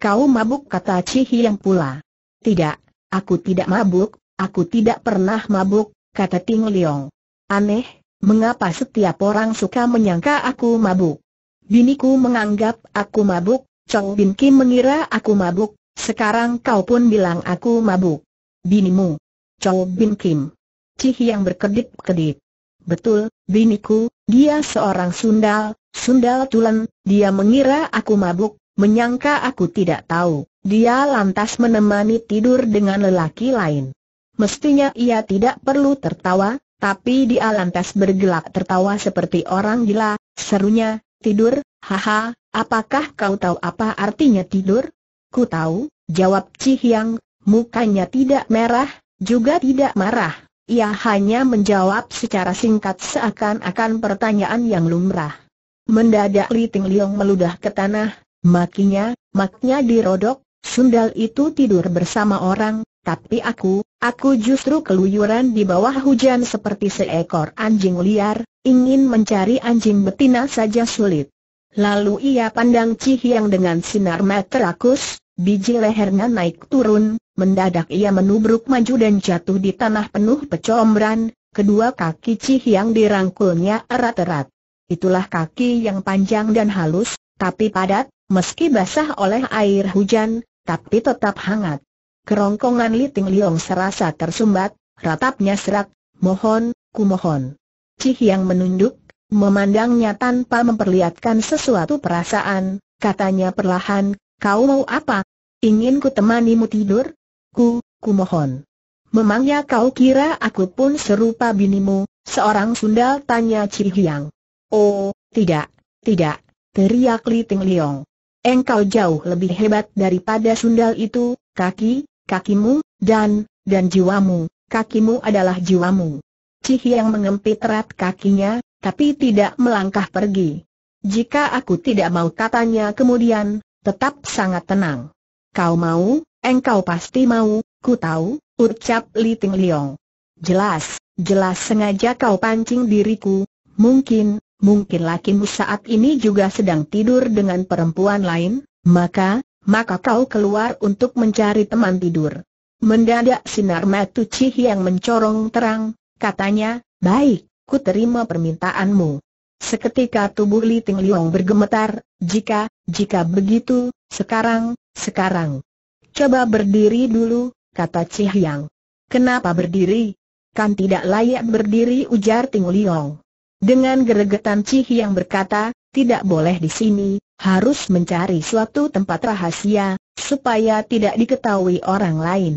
Kau mabuk kata Cihyang pula. Tidak, aku tidak mabuk, aku tidak pernah mabuk, kata Ting Liong. Aneh, mengapa setiap orang suka menyangka aku mabuk? Biniku menganggap aku mabuk, Chong Bin Kim mengira aku mabuk, sekarang kau pun bilang aku mabuk. Binimu, Chow Bin Kim. Cih yang berkedip-kedip. Betul, biniku, dia seorang sundal, sundal tulen, dia mengira aku mabuk, menyangka aku tidak tahu, dia lantas menemani tidur dengan lelaki lain. Mestinya ia tidak perlu tertawa, tapi dia lantas bergelak tertawa seperti orang gila, serunya, tidur, haha, apakah kau tahu apa artinya tidur? Ku tahu, jawab Cih Yang, mukanya tidak merah, juga tidak marah. Ia hanya menjawab secara singkat seakan-akan pertanyaan yang lumrah. Mendadak Li Ting Liong meludah ke tanah, makinya, maknya dirodok, sundal itu tidur bersama orang, tapi aku, aku justru keluyuran di bawah hujan seperti seekor anjing liar, ingin mencari anjing betina saja sulit. Lalu ia pandang Cihiang Hiang dengan sinar mata rakus, Biji lehernya naik turun, mendadak ia menubruk maju dan jatuh di tanah penuh pecombran, kedua kaki Cih yang dirangkulnya erat-erat. Itulah kaki yang panjang dan halus, tapi padat, meski basah oleh air hujan, tapi tetap hangat. Kerongkongan Liting Liong serasa tersumbat, ratapnya serak, mohon, kumohon. Cih yang menunduk, memandangnya tanpa memperlihatkan sesuatu perasaan, katanya perlahan, Kau mau apa? Ingin ku temanimu tidur? Ku, ku mohon. Memangnya kau kira aku pun serupa binimu, seorang sundal tanya Cihyang. Oh, tidak, tidak, teriak Li Ting Liong. Engkau jauh lebih hebat daripada sundal itu, kaki, kakimu, dan, dan jiwamu, kakimu adalah jiwamu. Cihyang mengempit erat kakinya, tapi tidak melangkah pergi. Jika aku tidak mau katanya kemudian, tetap sangat tenang. Kau mau, engkau pasti mau, ku tahu, ucap Li Ting Liong. Jelas, jelas sengaja kau pancing diriku, mungkin, mungkin lakimu saat ini juga sedang tidur dengan perempuan lain, maka, maka kau keluar untuk mencari teman tidur. Mendadak sinar matu cih yang mencorong terang, katanya, baik, ku terima permintaanmu. Seketika tubuh Li Ting Liong bergemetar, jika, jika begitu, sekarang, sekarang. Coba berdiri dulu, kata Cihyang. Kenapa berdiri? Kan tidak layak berdiri ujar Ting Liong. Dengan geregetan yang berkata, tidak boleh di sini, harus mencari suatu tempat rahasia, supaya tidak diketahui orang lain.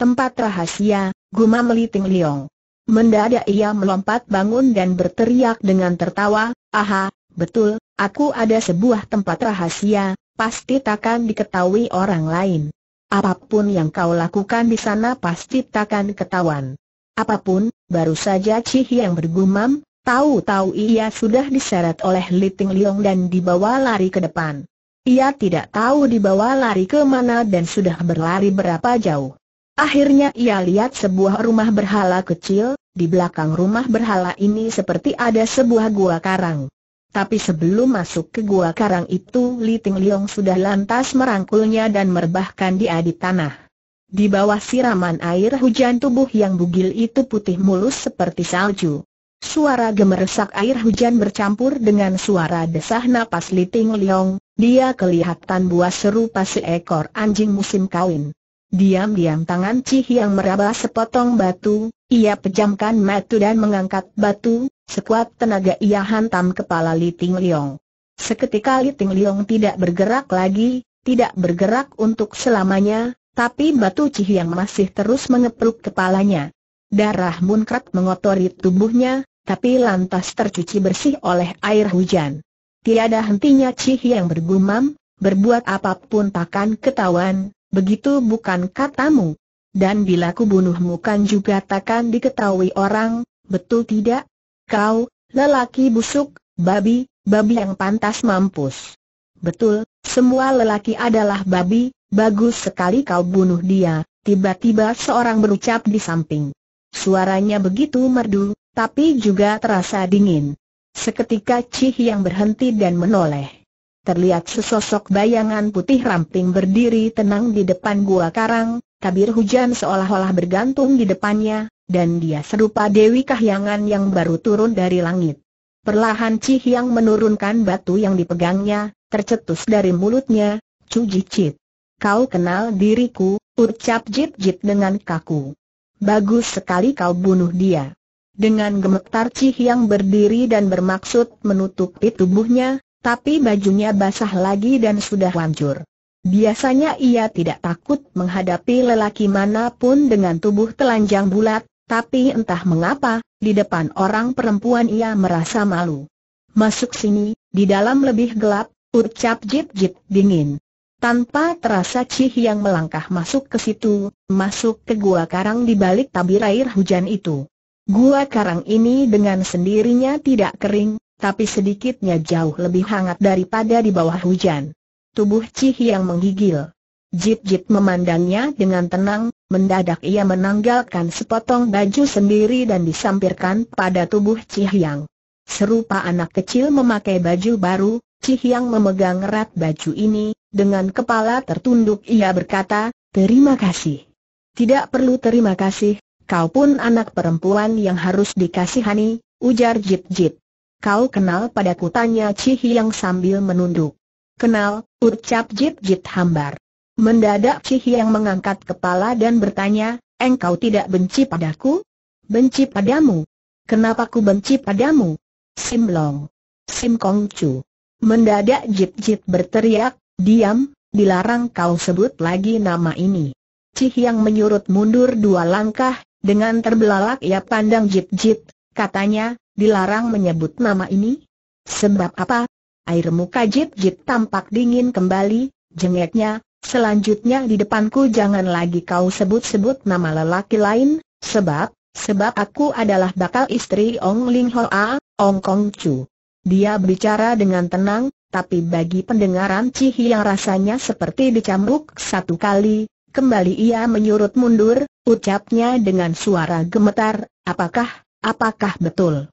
Tempat rahasia, gumam Ting Liong. Mendadak ia melompat bangun dan berteriak dengan tertawa, aha, Betul, aku ada sebuah tempat rahasia, pasti takkan diketahui orang lain. Apapun yang kau lakukan di sana pasti takkan ketahuan. Apapun, baru saja Cih yang bergumam, tahu-tahu ia sudah diseret oleh Liting Liong dan dibawa lari ke depan. Ia tidak tahu dibawa lari ke mana dan sudah berlari berapa jauh. Akhirnya ia lihat sebuah rumah berhala kecil, di belakang rumah berhala ini seperti ada sebuah gua karang. Tapi sebelum masuk ke gua karang itu Li Ting Liong sudah lantas merangkulnya dan merebahkan dia di tanah. Di bawah siraman air hujan tubuh yang bugil itu putih mulus seperti salju. Suara gemeresak air hujan bercampur dengan suara desah napas Li Ting Liong, dia kelihatan buas serupa seekor anjing musim kawin. Diam-diam tangan Cih yang meraba sepotong batu, ia pejamkan mata dan mengangkat batu, sekuat tenaga ia hantam kepala Li Ting Liong. Seketika Li Ting Liong tidak bergerak lagi, tidak bergerak untuk selamanya, tapi batu Cih yang masih terus mengepruk kepalanya. Darah munkrat mengotori tubuhnya, tapi lantas tercuci bersih oleh air hujan. Tiada hentinya Cih yang bergumam, berbuat apapun takkan ketahuan, Begitu bukan katamu. Dan bila ku bunuhmu kan juga takkan diketahui orang, betul tidak? Kau, lelaki busuk, babi, babi yang pantas mampus. Betul, semua lelaki adalah babi, bagus sekali kau bunuh dia, tiba-tiba seorang berucap di samping. Suaranya begitu merdu, tapi juga terasa dingin. Seketika Cih yang berhenti dan menoleh terlihat sesosok bayangan putih ramping berdiri tenang di depan gua karang, tabir hujan seolah-olah bergantung di depannya, dan dia serupa Dewi Kahyangan yang baru turun dari langit. Perlahan Cih yang menurunkan batu yang dipegangnya, tercetus dari mulutnya, Cujicit. Kau kenal diriku, ucap Jit Jit dengan kaku. Bagus sekali kau bunuh dia. Dengan gemetar Cih yang berdiri dan bermaksud menutupi tubuhnya, tapi bajunya basah lagi dan sudah hancur. Biasanya ia tidak takut menghadapi lelaki manapun dengan tubuh telanjang bulat, tapi entah mengapa, di depan orang perempuan ia merasa malu. Masuk sini, di dalam lebih gelap, ucap Jip Jip dingin. Tanpa terasa Cih yang melangkah masuk ke situ, masuk ke gua karang di balik tabir air hujan itu. Gua karang ini dengan sendirinya tidak kering, tapi sedikitnya jauh lebih hangat daripada di bawah hujan. Tubuh Cih yang menggigil. Jip Jip memandangnya dengan tenang, mendadak ia menanggalkan sepotong baju sendiri dan disampirkan pada tubuh Cih yang. Serupa anak kecil memakai baju baru, Cih yang memegang erat baju ini, dengan kepala tertunduk ia berkata, terima kasih. Tidak perlu terima kasih, kau pun anak perempuan yang harus dikasihani, ujar Jip Jip. Kau kenal pada kutanya cihi yang sambil menunduk. Kenal, ucap jip Jit hambar. Mendadak cihi yang mengangkat kepala dan bertanya, engkau tidak benci padaku? Benci padamu? Kenapa ku benci padamu? Simlong. Sim Kong Chu. Mendadak jip Jit berteriak, diam, dilarang kau sebut lagi nama ini. cihi yang menyurut mundur dua langkah, dengan terbelalak ia pandang jip Jit, katanya, dilarang menyebut nama ini? Sebab apa? Air muka Jit Jit tampak dingin kembali, jengeknya, selanjutnya di depanku jangan lagi kau sebut-sebut nama lelaki lain, sebab, sebab aku adalah bakal istri Ong Ling A, Ong Kong Chu. Dia berbicara dengan tenang, tapi bagi pendengaran Ci yang rasanya seperti dicambuk satu kali, kembali ia menyurut mundur, ucapnya dengan suara gemetar, apakah, apakah betul?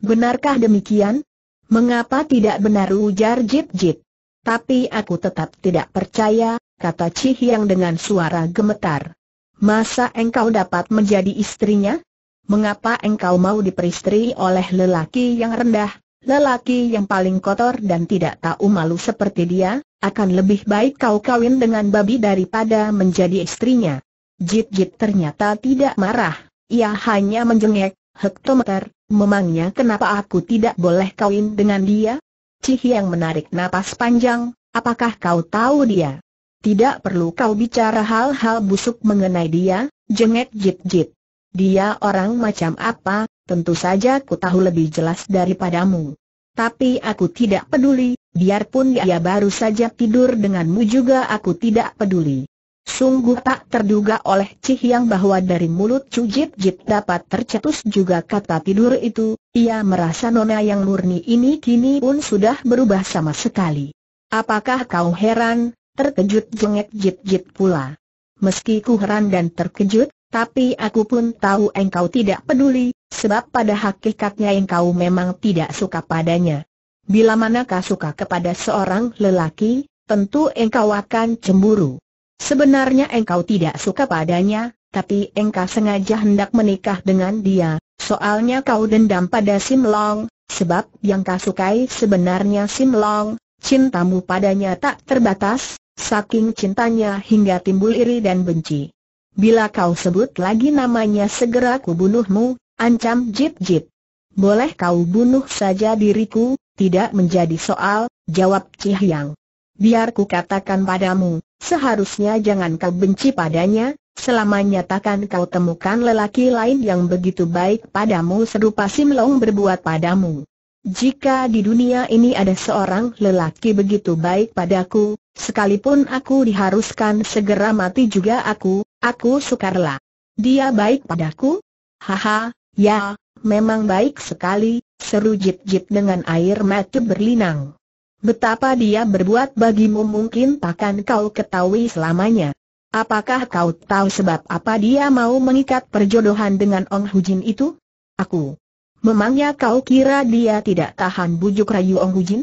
Benarkah demikian? Mengapa tidak benar ujar Jip Jip? Tapi aku tetap tidak percaya, kata Cih yang dengan suara gemetar. Masa engkau dapat menjadi istrinya? Mengapa engkau mau diperistri oleh lelaki yang rendah, lelaki yang paling kotor dan tidak tahu malu seperti dia? Akan lebih baik kau kawin dengan babi daripada menjadi istrinya. Jit Jit ternyata tidak marah, ia hanya menjengek, hektometer, Memangnya kenapa aku tidak boleh kawin dengan dia? Cih yang menarik napas panjang, apakah kau tahu dia? Tidak perlu kau bicara hal-hal busuk mengenai dia, jengek jit-jit. Dia orang macam apa, tentu saja ku tahu lebih jelas daripadamu. Tapi aku tidak peduli, biarpun dia baru saja tidur denganmu juga aku tidak peduli. Sungguh tak terduga oleh Cih yang bahwa dari mulut Chu Jit Jit dapat tercetus juga kata tidur itu, ia merasa nona yang murni ini kini pun sudah berubah sama sekali. Apakah kau heran, terkejut jengek Jit Jit pula. Meski ku heran dan terkejut, tapi aku pun tahu engkau tidak peduli, sebab pada hakikatnya engkau memang tidak suka padanya. Bila manakah suka kepada seorang lelaki, tentu engkau akan cemburu. Sebenarnya engkau tidak suka padanya, tapi engkau sengaja hendak menikah dengan dia, soalnya kau dendam pada Sim Long, sebab yang kau sukai sebenarnya Sim Long, cintamu padanya tak terbatas, saking cintanya hingga timbul iri dan benci. Bila kau sebut lagi namanya segera kubunuhmu, ancam Jip Jip. Boleh kau bunuh saja diriku, tidak menjadi soal, jawab Cih Yang biar ku katakan padamu, seharusnya jangan kau benci padanya, selama nyatakan kau temukan lelaki lain yang begitu baik padamu serupa Simlong berbuat padamu. Jika di dunia ini ada seorang lelaki begitu baik padaku, sekalipun aku diharuskan segera mati juga aku, aku sukarlah. Dia baik padaku? Haha, ya, memang baik sekali, seru Jip Jip dengan air mata berlinang. Betapa dia berbuat bagimu mungkin takkan kau ketahui selamanya. Apakah kau tahu sebab apa dia mau mengikat perjodohan dengan Ong Hujin itu? Aku. Memangnya kau kira dia tidak tahan bujuk rayu Ong Hujin?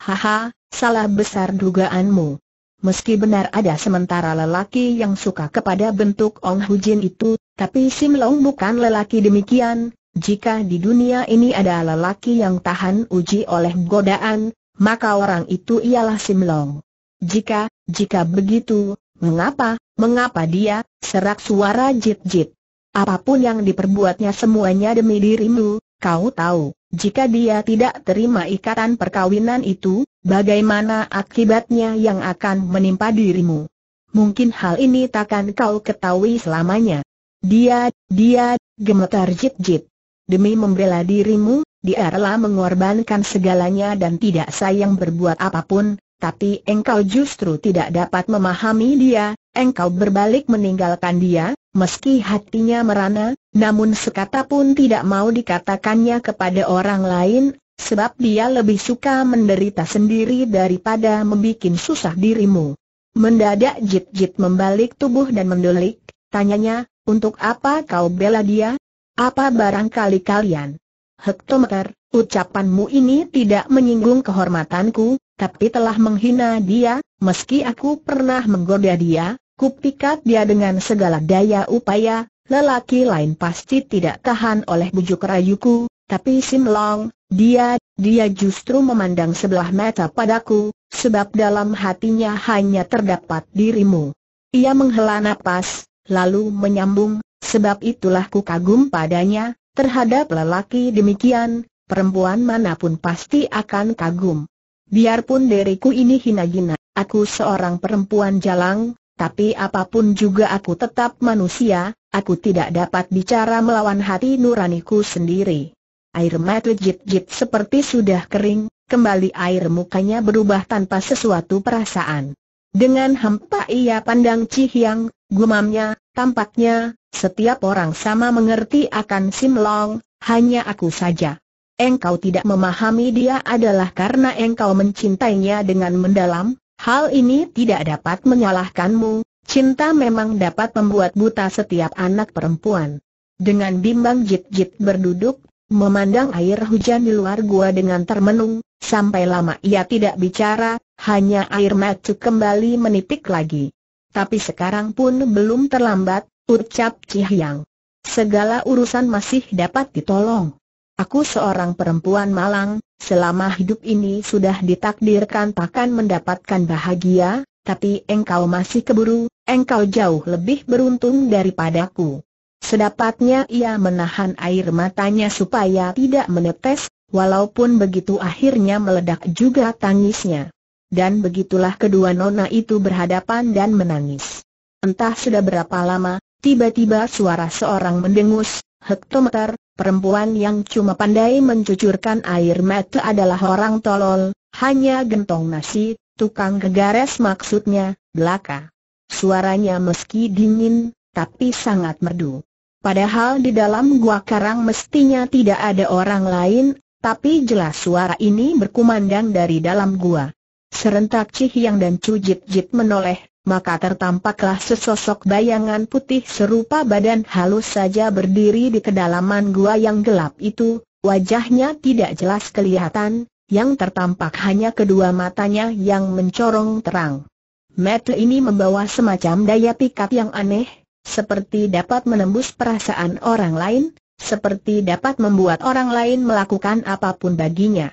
Haha, salah besar dugaanmu. Meski benar ada sementara lelaki yang suka kepada bentuk Ong Hujin itu, tapi Sim Long bukan lelaki demikian, jika di dunia ini ada lelaki yang tahan uji oleh godaan, maka orang itu ialah Simlong. Jika, jika begitu, mengapa, mengapa dia, serak suara jit-jit. Apapun yang diperbuatnya semuanya demi dirimu, kau tahu, jika dia tidak terima ikatan perkawinan itu, bagaimana akibatnya yang akan menimpa dirimu? Mungkin hal ini takkan kau ketahui selamanya. Dia, dia, gemetar jit-jit. Demi membela dirimu, dia rela mengorbankan segalanya dan tidak sayang berbuat apapun, tapi engkau justru tidak dapat memahami dia, engkau berbalik meninggalkan dia, meski hatinya merana, namun sekata pun tidak mau dikatakannya kepada orang lain, sebab dia lebih suka menderita sendiri daripada membuat susah dirimu. Mendadak jit-jit membalik tubuh dan mendelik, tanyanya, untuk apa kau bela dia? Apa barangkali kalian Hektometer, ucapanmu ini tidak menyinggung kehormatanku, tapi telah menghina dia, meski aku pernah menggoda dia, kupikat dia dengan segala daya upaya, lelaki lain pasti tidak tahan oleh bujuk rayuku, tapi Simlong, dia, dia justru memandang sebelah mata padaku, sebab dalam hatinya hanya terdapat dirimu. Ia menghela napas, lalu menyambung, sebab itulah ku kagum padanya, Terhadap lelaki demikian, perempuan manapun pasti akan kagum. Biarpun diriku ini hina gina, aku seorang perempuan jalang, tapi apapun juga aku tetap manusia, aku tidak dapat bicara melawan hati nuraniku sendiri. Air mata jit-jit seperti sudah kering, kembali air mukanya berubah tanpa sesuatu perasaan. Dengan hampa ia pandang cihyang, Yang, gumamnya, Tampaknya, setiap orang sama mengerti akan Sim Long, hanya aku saja. Engkau tidak memahami dia adalah karena engkau mencintainya dengan mendalam, hal ini tidak dapat menyalahkanmu, cinta memang dapat membuat buta setiap anak perempuan. Dengan bimbang jit-jit berduduk, memandang air hujan di luar gua dengan termenung, sampai lama ia tidak bicara, hanya air mata kembali menitik lagi. Tapi sekarang pun belum terlambat, ucap Cihyang. Segala urusan masih dapat ditolong. Aku seorang perempuan malang, selama hidup ini sudah ditakdirkan takkan mendapatkan bahagia, tapi engkau masih keburu, engkau jauh lebih beruntung daripadaku. Sedapatnya ia menahan air matanya supaya tidak menetes, walaupun begitu akhirnya meledak juga tangisnya dan begitulah kedua nona itu berhadapan dan menangis. Entah sudah berapa lama, tiba-tiba suara seorang mendengus, hektometer, perempuan yang cuma pandai mencucurkan air mata adalah orang tolol, hanya gentong nasi, tukang kegares maksudnya, belaka. Suaranya meski dingin, tapi sangat merdu. Padahal di dalam gua karang mestinya tidak ada orang lain, tapi jelas suara ini berkumandang dari dalam gua. Serentak Cihyang dan cujit Jit menoleh, maka tertampaklah sesosok bayangan putih serupa badan halus saja berdiri di kedalaman gua yang gelap itu, wajahnya tidak jelas kelihatan, yang tertampak hanya kedua matanya yang mencorong terang. Metel ini membawa semacam daya pikat yang aneh, seperti dapat menembus perasaan orang lain, seperti dapat membuat orang lain melakukan apapun baginya.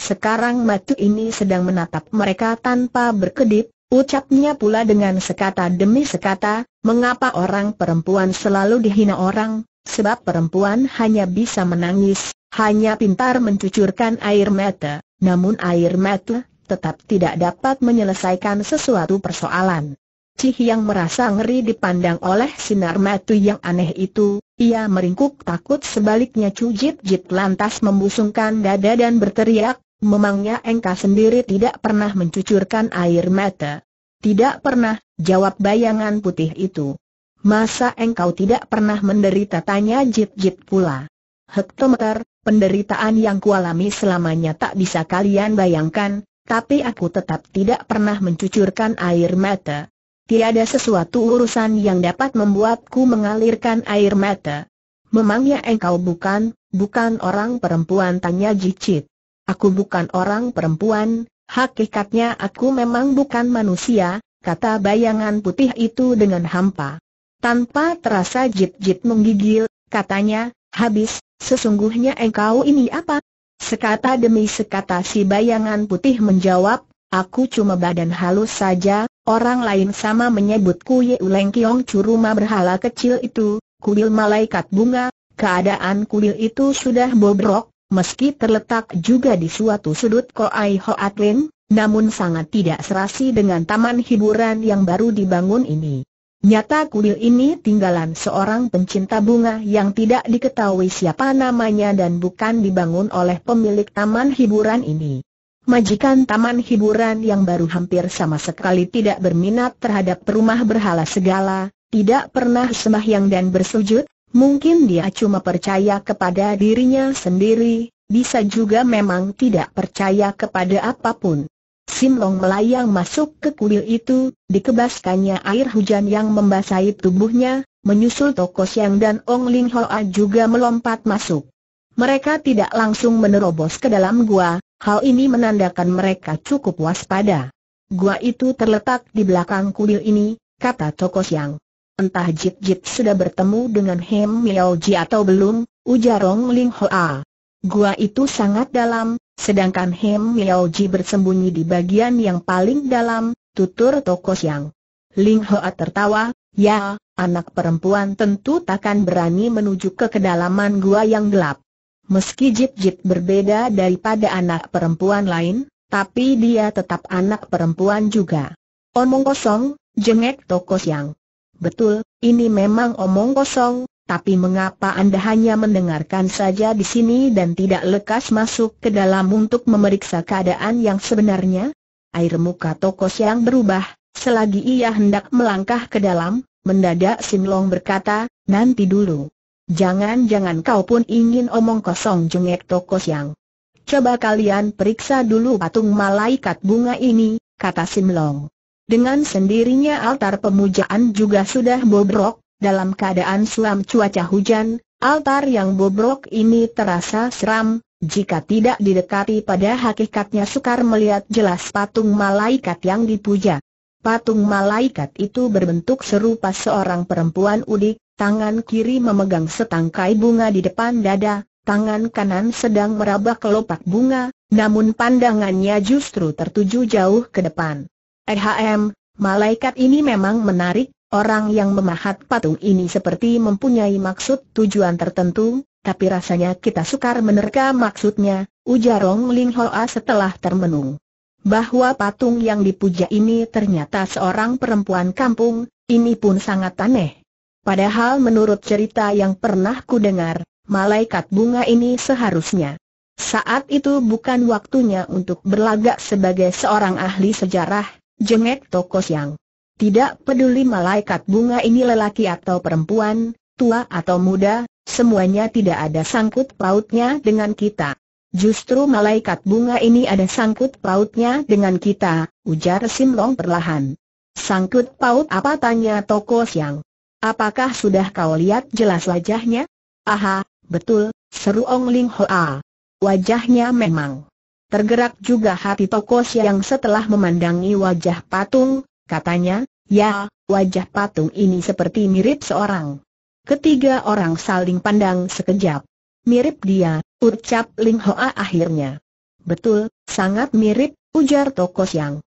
Sekarang matu ini sedang menatap mereka tanpa berkedip, ucapnya pula dengan sekata demi sekata, mengapa orang perempuan selalu dihina orang, sebab perempuan hanya bisa menangis, hanya pintar mencucurkan air mata, namun air mata tetap tidak dapat menyelesaikan sesuatu persoalan. Cih yang merasa ngeri dipandang oleh sinar matu yang aneh itu, ia meringkuk takut sebaliknya cujit Jit lantas membusungkan dada dan berteriak, Memangnya engkau sendiri tidak pernah mencucurkan air mata? Tidak pernah, jawab bayangan putih itu. Masa engkau tidak pernah menderita tanya jit-jit pula. Hektometer, penderitaan yang kualami selamanya tak bisa kalian bayangkan, tapi aku tetap tidak pernah mencucurkan air mata. Tiada sesuatu urusan yang dapat membuatku mengalirkan air mata. Memangnya engkau bukan, bukan orang perempuan tanya jit-jit. Aku bukan orang perempuan, hakikatnya aku memang bukan manusia, kata bayangan putih itu dengan hampa. Tanpa terasa jit-jit menggigil, katanya, habis, sesungguhnya engkau ini apa? Sekata demi sekata si bayangan putih menjawab, aku cuma badan halus saja, orang lain sama menyebutku Yeuleng Kiong Curuma berhala kecil itu, kuil malaikat bunga, keadaan kuil itu sudah bobrok, meski terletak juga di suatu sudut Koai Hoatlin, namun sangat tidak serasi dengan taman hiburan yang baru dibangun ini. Nyata kuil ini tinggalan seorang pencinta bunga yang tidak diketahui siapa namanya dan bukan dibangun oleh pemilik taman hiburan ini. Majikan taman hiburan yang baru hampir sama sekali tidak berminat terhadap rumah berhala segala, tidak pernah sembahyang dan bersujud, Mungkin dia cuma percaya kepada dirinya sendiri, bisa juga memang tidak percaya kepada apapun. Sim Long melayang masuk ke kuil itu, dikebaskannya air hujan yang membasahi tubuhnya, menyusul Toko Siang dan Ong Ling Hoa juga melompat masuk. Mereka tidak langsung menerobos ke dalam gua, hal ini menandakan mereka cukup waspada. Gua itu terletak di belakang kuil ini, kata Toko Siang. Entah Jit Jit sudah bertemu dengan Hem Miao Ji atau belum, ujar Rong Ling Hoa. Gua itu sangat dalam, sedangkan Hem Miao Ji bersembunyi di bagian yang paling dalam, tutur Toko Siang. Ling Hoa tertawa, ya, anak perempuan tentu takkan berani menuju ke kedalaman gua yang gelap. Meski Jit Jit berbeda daripada anak perempuan lain, tapi dia tetap anak perempuan juga. Omong kosong, jengek Toko Siang. Betul, ini memang omong kosong, tapi mengapa Anda hanya mendengarkan saja di sini dan tidak lekas masuk ke dalam untuk memeriksa keadaan yang sebenarnya? Air muka Tokos yang berubah, selagi ia hendak melangkah ke dalam, mendadak Sinlong berkata, nanti dulu. Jangan-jangan kau pun ingin omong kosong jengek Tokos yang. Coba kalian periksa dulu patung malaikat bunga ini, kata Sinlong. Dengan sendirinya altar pemujaan juga sudah bobrok, dalam keadaan suam cuaca hujan, altar yang bobrok ini terasa seram, jika tidak didekati pada hakikatnya sukar melihat jelas patung malaikat yang dipuja. Patung malaikat itu berbentuk serupa seorang perempuan udik, tangan kiri memegang setangkai bunga di depan dada, tangan kanan sedang meraba kelopak bunga, namun pandangannya justru tertuju jauh ke depan. Ehm, malaikat ini memang menarik, orang yang memahat patung ini seperti mempunyai maksud tujuan tertentu, tapi rasanya kita sukar menerka maksudnya, ujar Rong Ling Hoa setelah termenung. Bahwa patung yang dipuja ini ternyata seorang perempuan kampung, ini pun sangat aneh. Padahal menurut cerita yang pernah kudengar, malaikat bunga ini seharusnya. Saat itu bukan waktunya untuk berlagak sebagai seorang ahli sejarah, Jengek Toko Siang. Tidak peduli malaikat bunga ini lelaki atau perempuan, tua atau muda, semuanya tidak ada sangkut pautnya dengan kita. Justru malaikat bunga ini ada sangkut pautnya dengan kita, ujar Simlong perlahan. Sangkut paut apa tanya Toko Siang? Apakah sudah kau lihat jelas wajahnya? Aha, betul, seru Ong Ling Hoa. Wajahnya memang Tergerak juga hati Tokos yang setelah memandangi wajah patung, katanya, ya, wajah patung ini seperti mirip seorang. Ketiga orang saling pandang sekejap. Mirip dia, ucap Ling Hoa akhirnya. Betul, sangat mirip, ujar Tokos yang.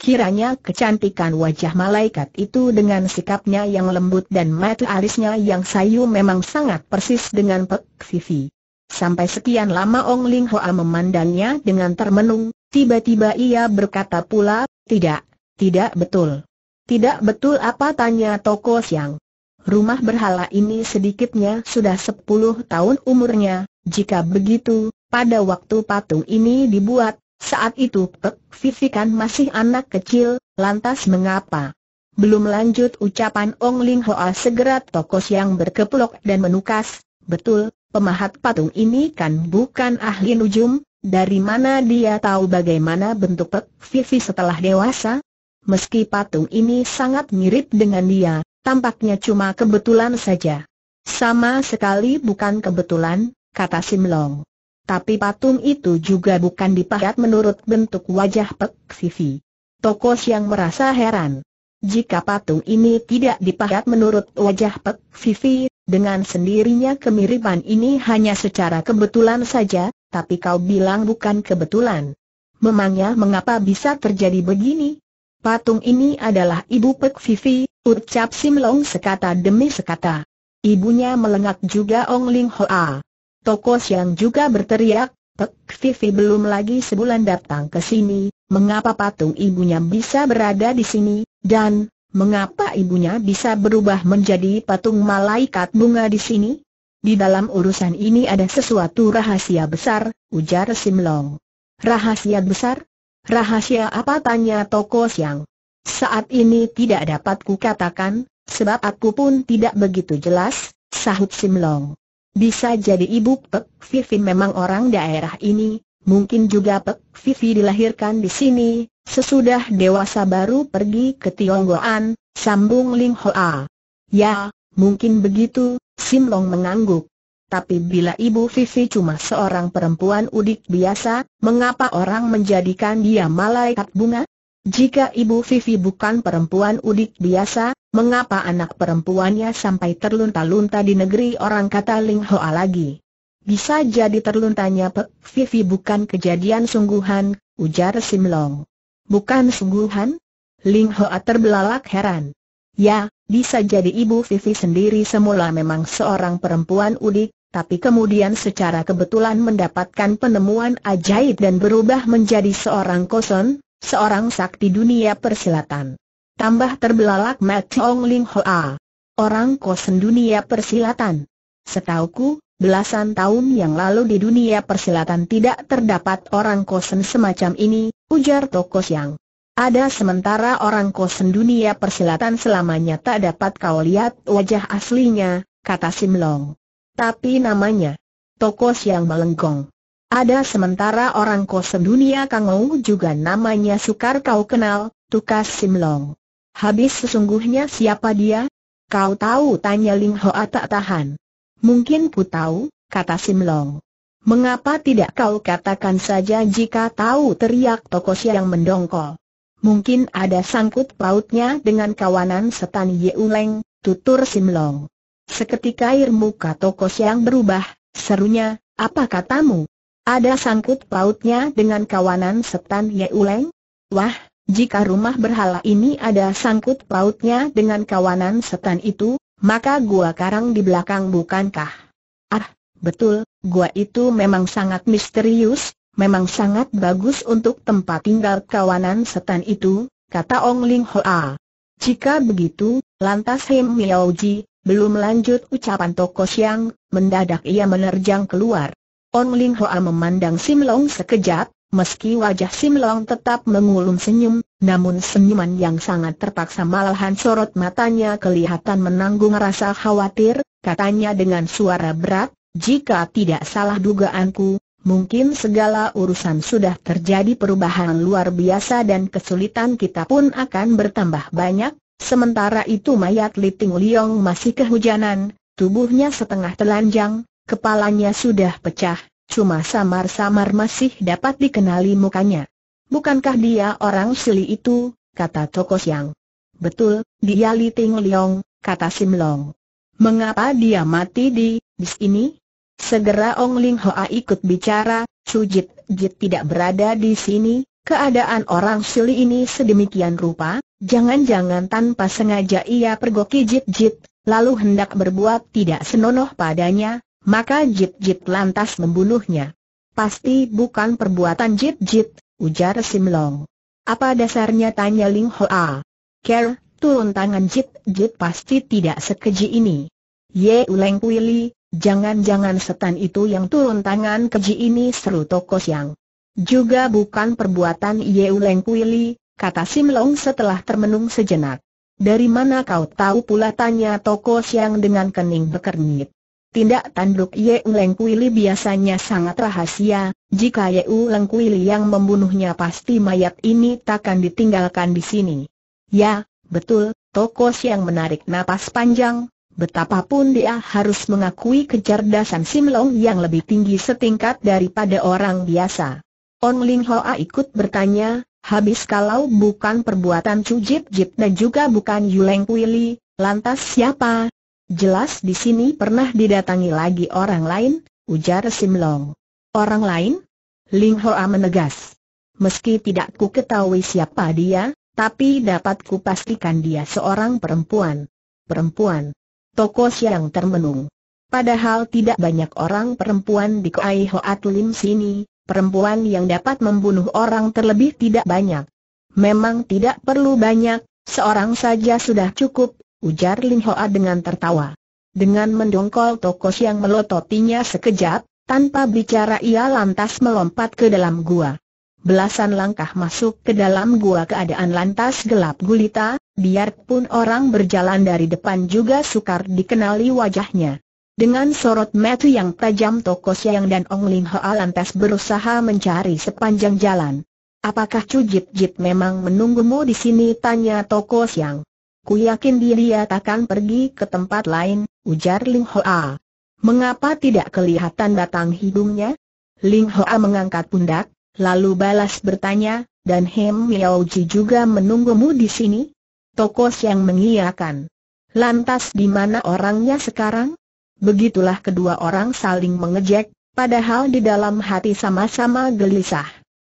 Kiranya kecantikan wajah malaikat itu dengan sikapnya yang lembut dan mata alisnya yang sayu memang sangat persis dengan Pek Vivi. Sampai sekian lama Ong Ling Hoa memandangnya dengan termenung, tiba-tiba ia berkata pula, tidak, tidak betul. Tidak betul apa tanya Toko Siang. Rumah berhala ini sedikitnya sudah 10 tahun umurnya, jika begitu, pada waktu patung ini dibuat, saat itu Pek kan masih anak kecil, lantas mengapa? Belum lanjut ucapan Ong Ling Hoa segera Toko Siang berkeplok dan menukas, betul, Pemahat patung ini kan bukan ahli nujum, dari mana dia tahu bagaimana bentuk Pek Vivi setelah dewasa? Meski patung ini sangat mirip dengan dia, tampaknya cuma kebetulan saja. Sama sekali bukan kebetulan, kata Simlong. Tapi patung itu juga bukan dipahat menurut bentuk wajah Pek Vivi. Tokos yang merasa heran. Jika patung ini tidak dipahat menurut wajah Pek Vivi, dengan sendirinya kemiripan ini hanya secara kebetulan saja, tapi kau bilang bukan kebetulan. Memangnya mengapa bisa terjadi begini? Patung ini adalah ibu Pek Vivi, ucap Sim Long sekata demi sekata. Ibunya melengak juga Ong Ling Hoa. Tokos yang juga berteriak, Pek Vivi belum lagi sebulan datang ke sini, mengapa patung ibunya bisa berada di sini, dan, Mengapa ibunya bisa berubah menjadi patung malaikat bunga di sini? Di dalam urusan ini ada sesuatu rahasia besar, ujar Simlong. Rahasia besar? Rahasia apa tanya Toko Siang? Saat ini tidak dapat kukatakan, sebab aku pun tidak begitu jelas, sahut Simlong. Bisa jadi ibu Pek Vivin memang orang daerah ini, Mungkin juga Pek Vivi dilahirkan di sini, sesudah dewasa baru pergi ke Tionggoan, sambung Ling Hoa. Ya, mungkin begitu, Sim Long mengangguk. Tapi bila Ibu Vivi cuma seorang perempuan udik biasa, mengapa orang menjadikan dia malaikat bunga? Jika Ibu Vivi bukan perempuan udik biasa, mengapa anak perempuannya sampai terlunta-lunta di negeri orang kata Ling Hoa lagi? Bisa jadi terluntanya Pek Vivi bukan kejadian sungguhan, ujar Simlong. Bukan sungguhan? Ling Hoa terbelalak heran. Ya, bisa jadi Ibu Vivi sendiri semula memang seorang perempuan udik, tapi kemudian secara kebetulan mendapatkan penemuan ajaib dan berubah menjadi seorang koson, seorang sakti dunia persilatan. Tambah terbelalak Matong Chong Ling Hoa. Orang kosen dunia persilatan. Setauku, Belasan tahun yang lalu di dunia persilatan tidak terdapat orang kosen semacam ini, ujar Tokos Yang. Ada sementara orang kosen dunia persilatan selamanya tak dapat kau lihat wajah aslinya, kata Simlong. Tapi namanya, Tokos Yang melengkong. Ada sementara orang kosen dunia Kangou juga namanya sukar kau kenal, tukas Simlong. Habis sesungguhnya siapa dia? Kau tahu tanya Ling Hoa tak tahan. Mungkin ku tahu, kata Simlong. Mengapa tidak kau katakan saja jika tahu teriak toko siang mendongkol. Mungkin ada sangkut pautnya dengan kawanan setan Yeuleng, tutur Simlong. Seketika air muka toko siang berubah, serunya, apa katamu? Ada sangkut pautnya dengan kawanan setan Yeuleng? Wah, jika rumah berhala ini ada sangkut pautnya dengan kawanan setan itu, maka gua karang di belakang bukankah? Ah, betul, gua itu memang sangat misterius, memang sangat bagus untuk tempat tinggal kawanan setan itu, kata Ong Ling Hoa. Jika begitu, lantas Him Miaoji, belum lanjut ucapan Toko Siang, mendadak ia menerjang keluar. Ong Ling Hoa memandang Sim Long sekejap, Meski wajah Sim Long tetap mengulung senyum, namun senyuman yang sangat terpaksa malahan sorot matanya kelihatan menanggung rasa khawatir, katanya dengan suara berat, jika tidak salah dugaanku, mungkin segala urusan sudah terjadi perubahan luar biasa dan kesulitan kita pun akan bertambah banyak, sementara itu mayat Liting Liong masih kehujanan, tubuhnya setengah telanjang, kepalanya sudah pecah, Cuma samar-samar masih dapat dikenali mukanya. Bukankah dia orang Sili itu, kata Toko Siang. Betul, dia Li Ting Leong, kata Sim Long. Mengapa dia mati di, bis ini? Segera Ong Ling Hoa ikut bicara, Sujit Jit tidak berada di sini, keadaan orang Sili ini sedemikian rupa, jangan-jangan tanpa sengaja ia pergoki Jit Jit, lalu hendak berbuat tidak senonoh padanya, maka Jit Jit lantas membunuhnya. Pasti bukan perbuatan Jit Jit, ujar Simlong. Apa dasarnya tanya Ling A. Ker, turun tangan Jit Jit pasti tidak sekeji ini. Ye Uleng Kuili, jangan-jangan setan itu yang turun tangan keji ini seru Toko Siang. Juga bukan perbuatan Ye Uleng Kuili, kata Simlong setelah termenung sejenak. Dari mana kau tahu pula tanya Toko Siang dengan kening bekernyit. Tindak tanduk Ye Leng Kuili biasanya sangat rahasia, jika Ye Leng Kuili yang membunuhnya pasti mayat ini takkan ditinggalkan di sini. Ya, betul, Tokos yang menarik napas panjang, betapapun dia harus mengakui kecerdasan Sim Long yang lebih tinggi setingkat daripada orang biasa. On Ling Hoa ikut bertanya, habis kalau bukan perbuatan Cujip Jip dan juga bukan Yuleng Kuili, lantas siapa Jelas di sini pernah didatangi lagi orang lain, ujar Simlong. Orang lain? Ling Hoa menegas. Meski tidak ku ketahui siapa dia, tapi dapat ku pastikan dia seorang perempuan. Perempuan. Toko Siang termenung. Padahal tidak banyak orang perempuan di Koai Hoa Tulim sini, perempuan yang dapat membunuh orang terlebih tidak banyak. Memang tidak perlu banyak, seorang saja sudah cukup, ujar Lin Hoa dengan tertawa. Dengan mendongkol tokos yang melototinya sekejap, tanpa bicara ia lantas melompat ke dalam gua. Belasan langkah masuk ke dalam gua keadaan lantas gelap gulita, biarpun orang berjalan dari depan juga sukar dikenali wajahnya. Dengan sorot mata yang tajam Toko Siang dan Ong Ling Hoa lantas berusaha mencari sepanjang jalan. Apakah Cujip Jip memang menunggumu di sini? Tanya Toko Siang. Ku yakin dia takkan pergi ke tempat lain, ujar Ling Hoa. Mengapa tidak kelihatan batang hidungnya? Ling Hoa mengangkat pundak, lalu balas bertanya, dan Hem Yaoji juga menunggumu di sini? Tokos yang mengiyakan. Lantas di mana orangnya sekarang? Begitulah kedua orang saling mengejek, padahal di dalam hati sama-sama gelisah.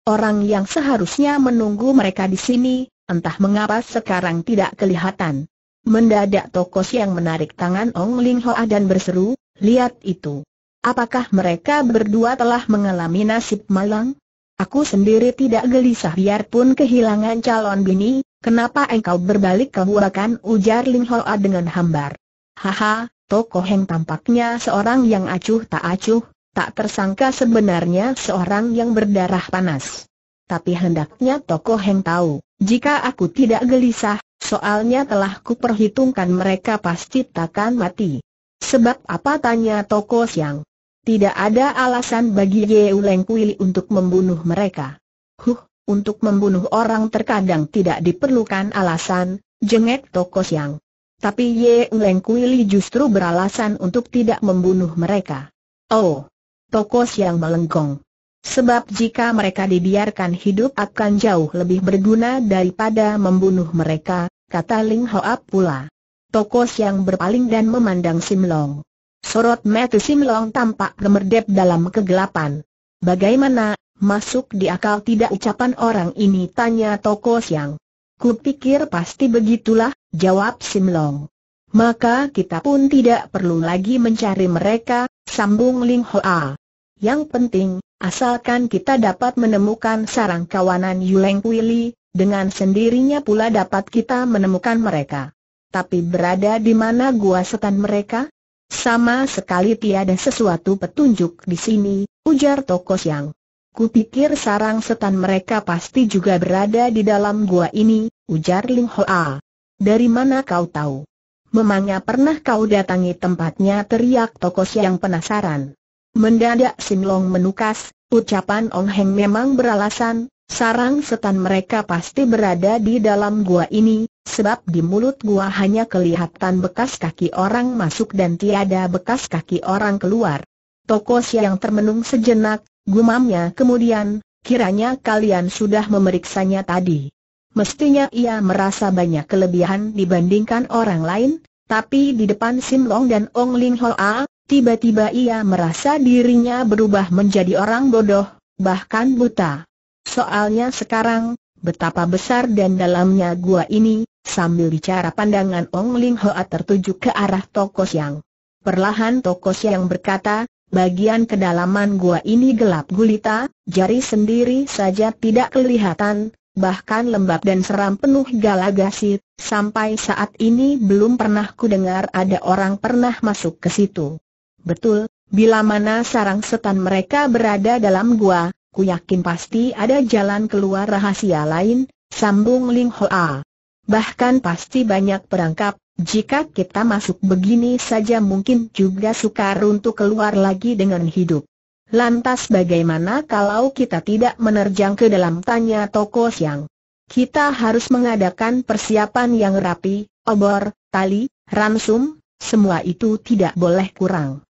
Orang yang seharusnya menunggu mereka di sini, entah mengapa sekarang tidak kelihatan. Mendadak Tokos yang menarik tangan Ong Ling Hoa dan berseru, lihat itu. Apakah mereka berdua telah mengalami nasib malang? Aku sendiri tidak gelisah biarpun kehilangan calon bini, kenapa engkau berbalik ke huwakan ujar Ling Hoa dengan hambar. Haha, Toko Heng tampaknya seorang yang acuh tak acuh, tak tersangka sebenarnya seorang yang berdarah panas. Tapi hendaknya Toko Heng tahu, jika aku tidak gelisah, soalnya telah kuperhitungkan mereka pasti takkan mati. Sebab apa tanya Toko Siang? Tidak ada alasan bagi Ye Uleng Kuili untuk membunuh mereka. Huh, untuk membunuh orang terkadang tidak diperlukan alasan, jengek Toko Siang. Tapi Ye Uleng Kuili justru beralasan untuk tidak membunuh mereka. Oh, Toko Siang melengkong. Sebab jika mereka dibiarkan hidup akan jauh lebih berguna daripada membunuh mereka, kata Ling Hoa pula. Tokos yang berpaling dan memandang Sim Simlong. Sorot mata Long tampak gemerdep dalam kegelapan. Bagaimana, masuk di akal tidak ucapan orang ini tanya Toko Siang. Kupikir pasti begitulah, jawab Sim Long. Maka kita pun tidak perlu lagi mencari mereka, sambung Ling Hoa. Yang penting, asalkan kita dapat menemukan sarang kawanan Yuleng Kuili, dengan sendirinya pula dapat kita menemukan mereka. Tapi berada di mana gua setan mereka? Sama sekali tiada sesuatu petunjuk di sini, ujar Tokos Yang. Kupikir sarang setan mereka pasti juga berada di dalam gua ini, ujar Ling Hoa. Dari mana kau tahu? Memangnya pernah kau datangi tempatnya teriak Tokos Yang penasaran. Mendadak Simlong menukas, ucapan Ong Heng memang beralasan, sarang setan mereka pasti berada di dalam gua ini, sebab di mulut gua hanya kelihatan bekas kaki orang masuk dan tiada bekas kaki orang keluar. Toko siang termenung sejenak, gumamnya kemudian, kiranya kalian sudah memeriksanya tadi. Mestinya ia merasa banyak kelebihan dibandingkan orang lain, tapi di depan Sim Long dan Ong Ling Hoa, Tiba-tiba ia merasa dirinya berubah menjadi orang bodoh, bahkan buta. Soalnya sekarang, betapa besar dan dalamnya gua ini, sambil bicara pandangan Ong Ling Hoa tertuju ke arah Toko Siang. Perlahan Toko Siang berkata, bagian kedalaman gua ini gelap gulita, jari sendiri saja tidak kelihatan, bahkan lembab dan seram penuh galagasi, sampai saat ini belum pernah ku dengar ada orang pernah masuk ke situ. Betul, bila mana sarang setan mereka berada dalam gua, ku yakin pasti ada jalan keluar rahasia lain, sambung Ling Hoa. Bahkan pasti banyak perangkap, jika kita masuk begini saja mungkin juga sukar untuk keluar lagi dengan hidup. Lantas bagaimana kalau kita tidak menerjang ke dalam tanya toko siang? Kita harus mengadakan persiapan yang rapi, obor, tali, ransum, semua itu tidak boleh kurang.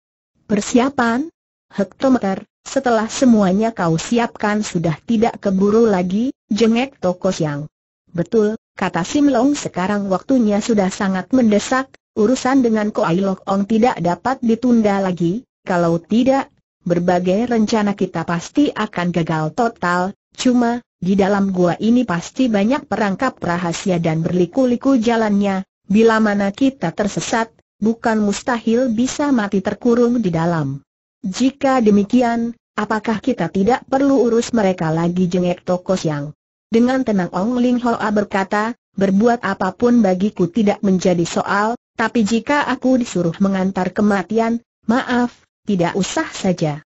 Persiapan? Hektometer, setelah semuanya kau siapkan sudah tidak keburu lagi, jengek Toko Siang. Betul, kata Sim Long sekarang waktunya sudah sangat mendesak, urusan dengan Koai Lok Ong tidak dapat ditunda lagi, kalau tidak, berbagai rencana kita pasti akan gagal total, cuma, di dalam gua ini pasti banyak perangkap rahasia dan berliku-liku jalannya, bila mana kita tersesat, bukan mustahil bisa mati terkurung di dalam. Jika demikian, apakah kita tidak perlu urus mereka lagi jengek Toko Siang? Dengan tenang Ong Ling Hoa berkata, berbuat apapun bagiku tidak menjadi soal, tapi jika aku disuruh mengantar kematian, maaf, tidak usah saja.